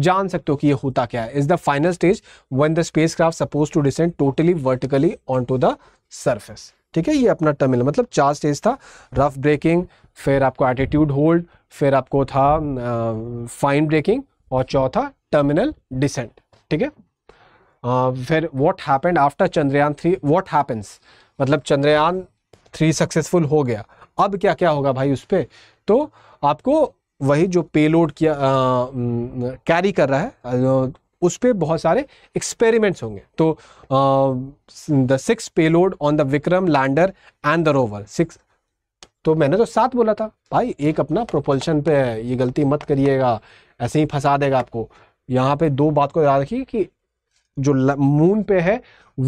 [SPEAKER 1] जान सकते हो कि ये होता क्या है is the final stage when the spacecraft suppose to descent totally vertically on to the surface ठीक है ये अपना टर्मिनल मतलब चार स्टेज था रफ ब्रेकिंग फिर आपको एटीट्यूड होल्ड फिर आपको था फाइन ब्रेकिंग और चौथा टर्मिनल डिसेंट ठीक है फिर what happened after Chandrayaan three what happens मतलब चंद्रयान थ्री सक्सेसफुल हो गया अब क्या क्या होगा भाई उस पर तो आपको वही जो पेलोड किया कैरी कर रहा है उस पर बहुत सारे एक्सपेरिमेंट्स होंगे तो the six payload on the Vikram lander and the rover six तो मैंने तो सात बोला था भाई एक अपना प्रोपल्शन पे है ये गलती मत करिएगा ऐसे ही फंसा देगा आपको यहाँ पे दो बात को याद रखिए कि जो मून पे है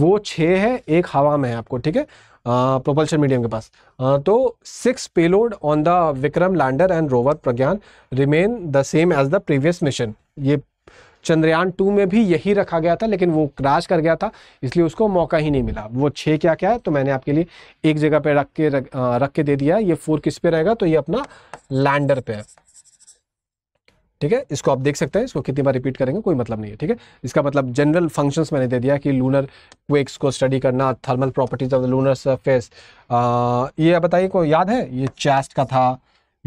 [SPEAKER 1] वो छः है एक हवा में है आपको ठीक है प्रोपल्शन मीडियम के पास आ, तो six payload on the Vikram lander and rover Pragyan remain the same as the previous mission ये चंद्रयान टू में भी यही रखा गया था लेकिन वो क्रैश कर गया था इसलिए उसको मौका ही नहीं मिला वो छः क्या क्या है तो मैंने आपके लिए एक जगह पे रख के रख, के दे दिया ये फोर किस पे रहेगा तो ये अपना लैंडर पे है ठीक है इसको आप देख सकते हैं इसको कितनी बार रिपीट करेंगे कोई मतलब नहीं है ठीक है इसका मतलब जनरल फंक्शंस मैंने दे दिया कि लूनर क्वेक्स को स्टडी करना thermal properties of the lunar surface ये बताइए को याद है ये चेस्ट का था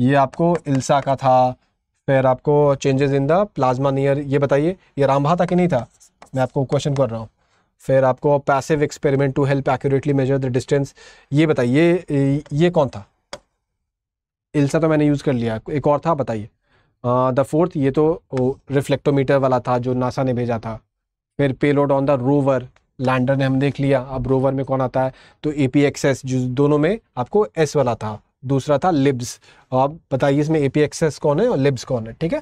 [SPEAKER 1] ये आपको इल्सा का था फिर आपको changes in the plasma near ये बताइए ये रामभा था कि नहीं था मैं आपको क्वेश्चन कर रहा हूँ फिर आपको passive experiment to help accurately measure the distance ये बताइए ये, ये कौन था इल्सा तो मैंने यूज़ कर लिया एक और था बताइए द फोर्थ ये तो रिफ्लेक्टोमीटर वाला था जो नासा ने भेजा था फिर payload on the rover lander ने हम देख लिया अब रोवर में कौन आता है तो ए पी एक्स एस जो दोनों में आपको एस वाला था दूसरा था लिब्स अब बताइए इसमें एपीएक्सेस कौन है और लिब्स कौन है ठीक है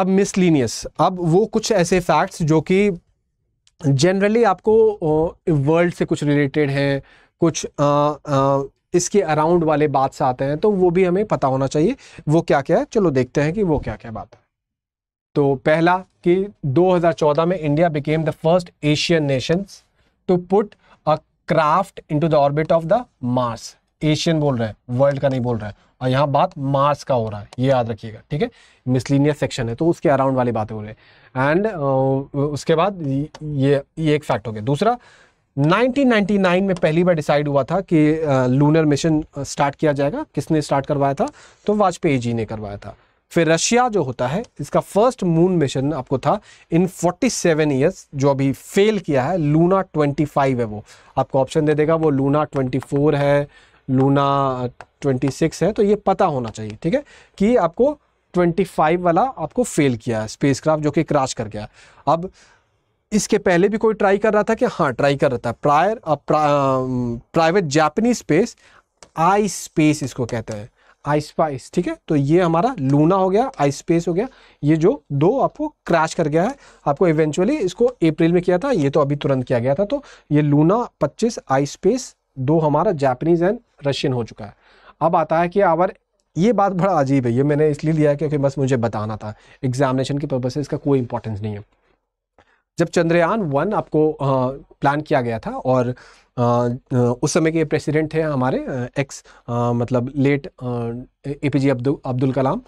[SPEAKER 1] अब मिसलिनियस अब वो कुछ ऐसे फैक्ट्स जो कि जनरली आपको वर्ल्ड से कुछ रिलेटेड हैं कुछ आ, आ, इसके अराउंड वाले बात से आते हैं तो वो भी हमें पता होना चाहिए वो क्या क्या है चलो देखते हैं कि वो क्या क्या बात है तो पहला कि 2014 में India became the first Asian nations to put a craft into the orbit of the Mars Asian बोल रहा है वर्ल्ड का नहीं बोल रहा है और यहाँ बात मार्स का हो रहा है ये याद रखिएगा ठीक है मिसलिनियस सेक्शन है तो उसके अराउंड वाली बातें हो रही है एंड उसके बाद ये ये एक फैक्ट हो गया दूसरा 1999 में पहली बार डिसाइड हुआ था कि लूनर मिशन स्टार्ट किया जाएगा किसने स्टार्ट करवाया था तो वाजपेयी जी ने करवाया था फिर रशिया जो होता है इसका फर्स्ट मून मिशन आपको था इन 47 सेवन ईयर्स जो अभी फेल किया है लूना 25 है वो आपको ऑप्शन दे देगा वो लूना 24 है लूना 26 है तो ये पता होना चाहिए ठीक है कि आपको 25 वाला आपको फेल किया है स्पेसक्राफ्ट जो कि क्रैश कर गया अब इसके पहले भी कोई ट्राई कर रहा था कि हाँ ट्राई कर रहा था prior private Japanese space ispace इसको कहते हैं आई स्पाइस ठीक है तो ये हमारा लूना हो गया आई स्पेस हो गया ये जो दो आपको क्रैश कर गया है आपको इवेंचुअली इसको अप्रैल में किया था ये तो अभी तुरंत किया गया था तो ये लूना 25 आई स्पेस दो हमारा जापानीज़ एंड रशियन हो चुका है अब आता है कि आवर ये बात बड़ा अजीब है ये मैंने इसलिए लिया है क्योंकि बस मुझे बताना था एग्जामिनेशन के पर्पज से इसका कोई इंपॉर्टेंस नहीं है जब चंद्रयान वन आपको प्लान किया गया था और आ, उस समय के प्रेसिडेंट थे हमारे एक्स आ, मतलब late A P J Abdul Abdul Kalam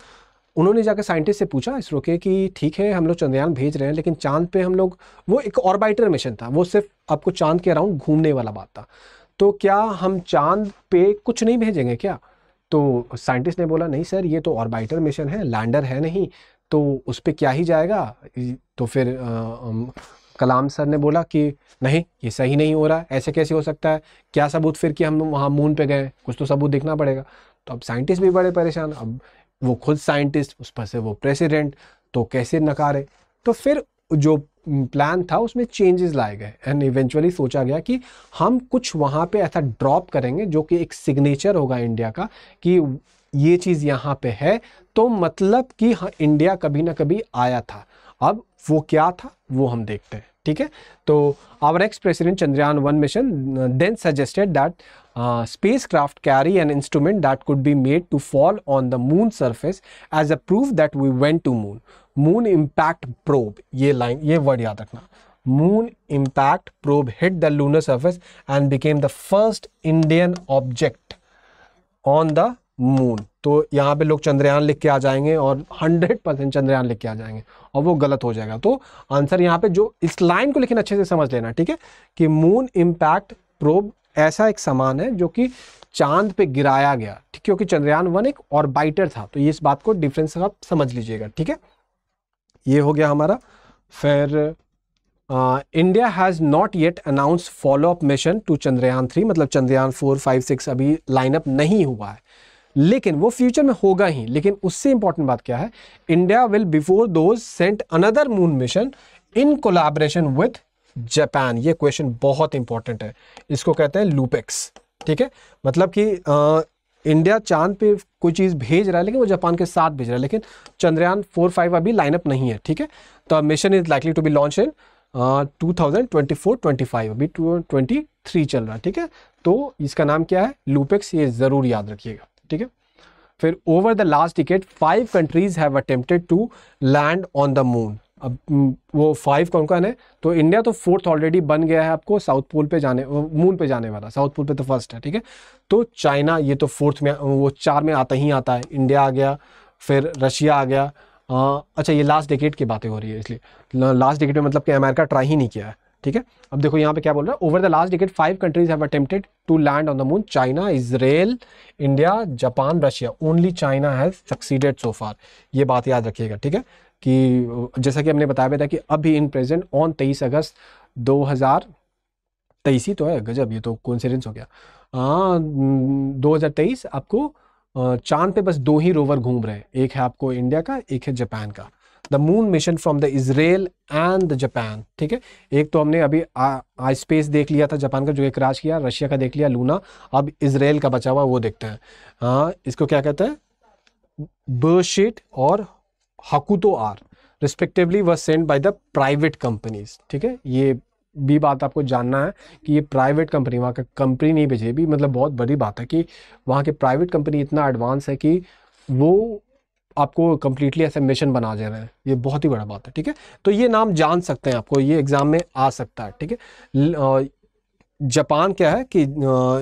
[SPEAKER 1] उन्होंने जाकर साइंटिस्ट से पूछा इसरो के कि ठीक है हम लोग चंद्रयान भेज रहे हैं लेकिन चांद पे हम लोग वो एक ऑर्बिटर मिशन था वो सिर्फ आपको चांद के अराउंड घूमने वाला बात था तो क्या हम चांद पे कुछ नहीं भेजेंगे क्या तो साइंटिस्ट ने बोला नहीं सर ये तो ऑर्बिटर मिशन है लैंडर है नहीं तो उस पर क्या ही जाएगा तो फिर आ, आ, कलाम सर ने बोला कि नहीं ये सही नहीं हो रहा है ऐसे कैसे हो सकता है क्या सबूत फिर कि हम वहाँ मून पे गए कुछ तो सबूत देखना पड़ेगा तो अब साइंटिस्ट भी बड़े परेशान अब वो खुद साइंटिस्ट उस पर से वो प्रेसिडेंट तो कैसे नकारे तो फिर जो प्लान था उसमें चेंजेस लाए गए एंड इवेंचुअली सोचा गया कि हम कुछ वहाँ पे ऐसा ड्रॉप करेंगे जो कि एक सिग्नेचर होगा इंडिया का कि ये चीज़ यहाँ पे है तो मतलब कि हाँ इंडिया कभी ना कभी आया था अब वो क्या था वो हम देखते हैं ठीक है तो our ex president Chandrayaan one mission then suggested that space craft carry an instrument that could be made to fall on the moon surface as a proof that we went to moon moon impact probe ये line ये word याद रखना moon impact probe hit the lunar surface and became the first Indian object on the moon तो यहाँ पे लोग चंद्रयान लिख के आ जाएंगे और 100 परसेंट चंद्रयान लिख के आ जाएंगे और वो गलत हो जाएगा तो आंसर यहाँ पे जो इस लाइन को लेकिन अच्छे से समझ लेना ठीक है कि मून इम्पैक्ट प्रोब ऐसा एक सामान है जो कि चांद पे गिराया गया ठीक क्योंकि चंद्रयान वन एक ऑर्बाइटर था तो ये इस बात को डिफरेंस आप समझ लीजिएगा ठीक है ये हो गया हमारा फिर India has not yet announce follow up mission to Chandrayaan three मतलब चंद्रयान फोर फाइव सिक्स अभी लाइनअप नहीं हुआ है लेकिन वो फ्यूचर में होगा ही लेकिन उससे इंपॉर्टेंट बात क्या है India will before those sent another moon mission in collaboration with Japan ये क्वेश्चन बहुत इंपॉर्टेंट है इसको कहते हैं लूपेक्स ठीक है मतलब कि इंडिया चांद पे कोई चीज़ भेज रहा है लेकिन वो जापान के साथ भेज रहा है लेकिन चंद्रयान फोर फाइव अभी लाइनअप नहीं है ठीक है the mission is likely to be launch in two thousand twenty four twenty five अभी टू ट्वेंटी थ्री चल रहा है ठीक है तो इसका नाम क्या है लूपेक्स ये ज़रूर याद रखिएगा ठीक है फिर over the last decade five countries have attempted to land on the moon अब हम्म, वो फाइव कौन कौन है तो इंडिया तो फोर्थ ऑलरेडी बन गया है आपको साउथ पोल पे जाने मून पे जाने वाला साउथ पोल पे तो फर्स्ट है ठीक है तो चाइना ये तो फोर्थ में वो चार में आता ही आता है इंडिया आ गया फिर रशिया आ गया आ, अच्छा ये लास्ट डिकेट की बातें हो रही है इसलिए लास्ट डिकेट में मतलब कि अमेरिका ट्राई ही नहीं किया है ठीक है अब देखो यहाँ पे क्या बोल रहा है over the last decade five countries have attempted to land on the moon China Israel India Japan Russia only China has succeeded so far ये बात याद रखिएगा ठीक है कि जैसा कि हमने बताया था कि अभी इन प्रेजेंट ऑन तेईस अगस्त दो हज़ार तेईस ही तो है गजब ये तो कॉन्सिडेंस हो गया आ, हाँ, दो हज़ार तेईस आपको चांद पे बस दो ही रोवर घूम रहे हैं एक है आपको इंडिया का एक है जापान का the moon mission from the Israel and the Japan ठीक है एक तो हमने अभी आई स्पेस देख लिया था जापान का जो एक राज किया रशिया का देख लिया लूना अब इसराइल का बचा हुआ वो देखते हैं हाँ इसको क्या कहते हैं बर्शिट और Hakuto are respectively was send by the private companies ठीक है ये भी बात आपको जानना है कि ये प्राइवेट कंपनी वहाँ का कंपनी नहीं भेजे भी मतलब बहुत बड़ी बात है कि वहाँ के प्राइवेट कंपनी इतना एडवांस है कि वो आपको कम्प्लीटली ऐसे मिशन बना दे रहे हैं ये बहुत ही बड़ा बात है ठीक है तो ये नाम जान सकते हैं आपको ये एग्ज़ाम में आ सकता है ठीक है जापान क्या है कि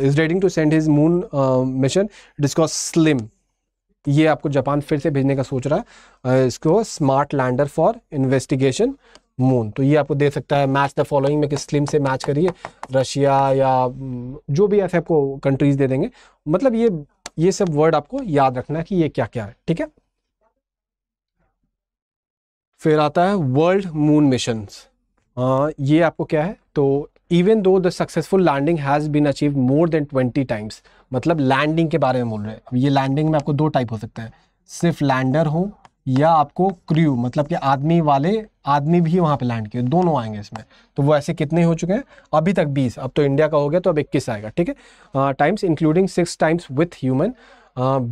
[SPEAKER 1] is readying to send his moon mission discuss SLIM ये आपको जापान फिर से भेजने का सोच रहा है इसको smart lander for investigation moon तो ये आपको दे सकता है मैच द फॉलोइंग में किस स्लिम से मैच करिए रशिया या जो भी ऐसे आपको कंट्रीज दे देंगे मतलब ये ये सब वर्ड आपको याद रखना है कि ये क्या क्या है ठीक है फिर आता है वर्ल्ड मून मिशन ये आपको क्या है तो even though the successful landing has been achieve more than twenty times मतलब लैंडिंग के बारे में बोल रहे हैं अब ये लैंडिंग में आपको दो टाइप हो सकता है सिर्फ लैंडर हो या आपको क्रू मतलब कि आदमी वाले आदमी भी वहाँ पे लैंड किए दोनों आएंगे इसमें तो वो ऐसे कितने हो चुके हैं अभी तक 20 अब तो इंडिया का हो गया तो अब 21 आएगा ठीक है times including six times with human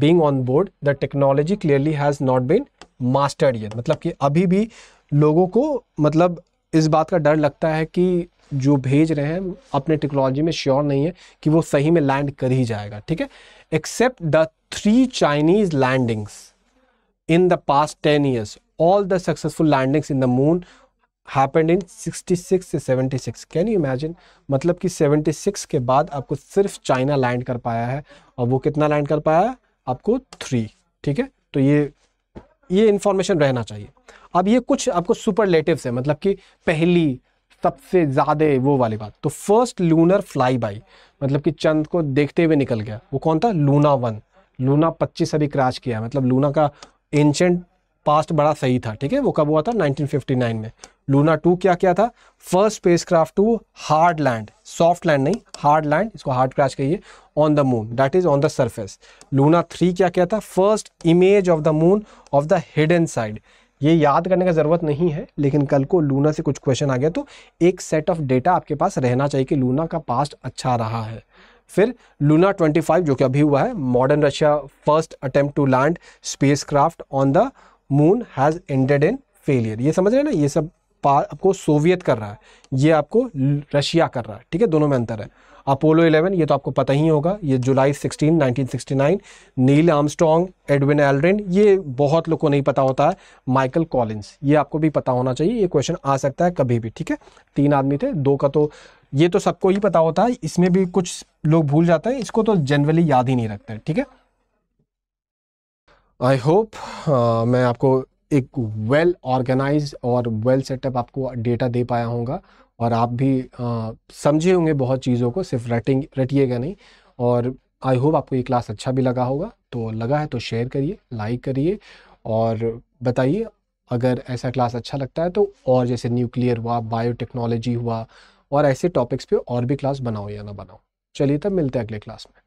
[SPEAKER 1] being on board the technology clearly has not been mastered ये मतलब कि अभी भी लोगों को मतलब इस बात का डर लगता है कि जो भेज रहे हैं अपने टेक्नोलॉजी में श्योर नहीं है कि वो सही में लैंड कर ही जाएगा ठीक है except the three Chinese landings in the past ten years all the successful landings in the moon happened in 66 से 76 कैन यू इमेजिन मतलब कि 76 के बाद आपको सिर्फ चाइना लैंड कर पाया है और वो कितना लैंड कर पाया है आपको थ्री ठीक है तो ये ये इन्फॉर्मेशन रहना चाहिए अब ये कुछ आपको सुपरलेटिव्स है मतलब कि पहली सबसे ज़्यादा वो वाली बात तो फर्स्ट लूनर फ्लाई बाई मतलब कि चंद को देखते हुए निकल गया वो कौन था लूना वन लूना पच्चीस अभी क्रैश किया मतलब लूना का एंशेंट पास्ट बड़ा सही था ठीक है वो कब हुआ था 1959 में लूना टू क्या क्या था first spacecraft to hard land soft land नहीं हार्ड लैंड इसको हार्ड क्रैश कहिए on the moon that is on the surface Luna three क्या क्या था first image of the moon of the hidden side ये याद करने का ज़रूरत नहीं है लेकिन कल को लूना से कुछ क्वेश्चन आ गया तो एक सेट ऑफ डेटा आपके पास रहना चाहिए कि लूना का पास्ट अच्छा रहा है फिर लूना 25 जो कि अभी हुआ है modern Russia first attempt to land spacecraft on the moon has ended in failure ये समझ रहे हैं ना ये सब आपको सोवियत कर रहा है ये आपको रशिया कर रहा है ठीक है दोनों में अंतर है अपोलो 11 ये तो आपको पता ही होगा ये जुलाई 16 1969 नील आर्मस्ट्रॉन्ग एडविन एलरिन ये बहुत लोग को नहीं पता होता है माइकल कॉलिंस ये आपको भी पता होना चाहिए ये क्वेश्चन आ सकता है कभी भी ठीक है तीन आदमी थे दो का तो ये तो सबको ही पता होता है इसमें भी कुछ लोग भूल जाते हैं इसको तो जनरली याद ही नहीं रखते ठीक है आई होप uh, मैं आपको एक वेल well ऑर्गेनाइज और वेल well सेटअप आपको डेटा दे पाया होगा और आप भी समझे होंगे बहुत चीज़ों को सिर्फ रटिंग रटिएगा नहीं और आई होप आपको ये क्लास अच्छा भी लगा होगा तो लगा है तो शेयर करिए लाइक करिए और बताइए अगर ऐसा क्लास अच्छा लगता है तो और जैसे न्यूक्लियर हुआ बायोटेक्नोलॉजी हुआ और ऐसे टॉपिक्स पे और भी क्लास बनाओ या ना बनाओ चलिए तब मिलते हैं अगले क्लास में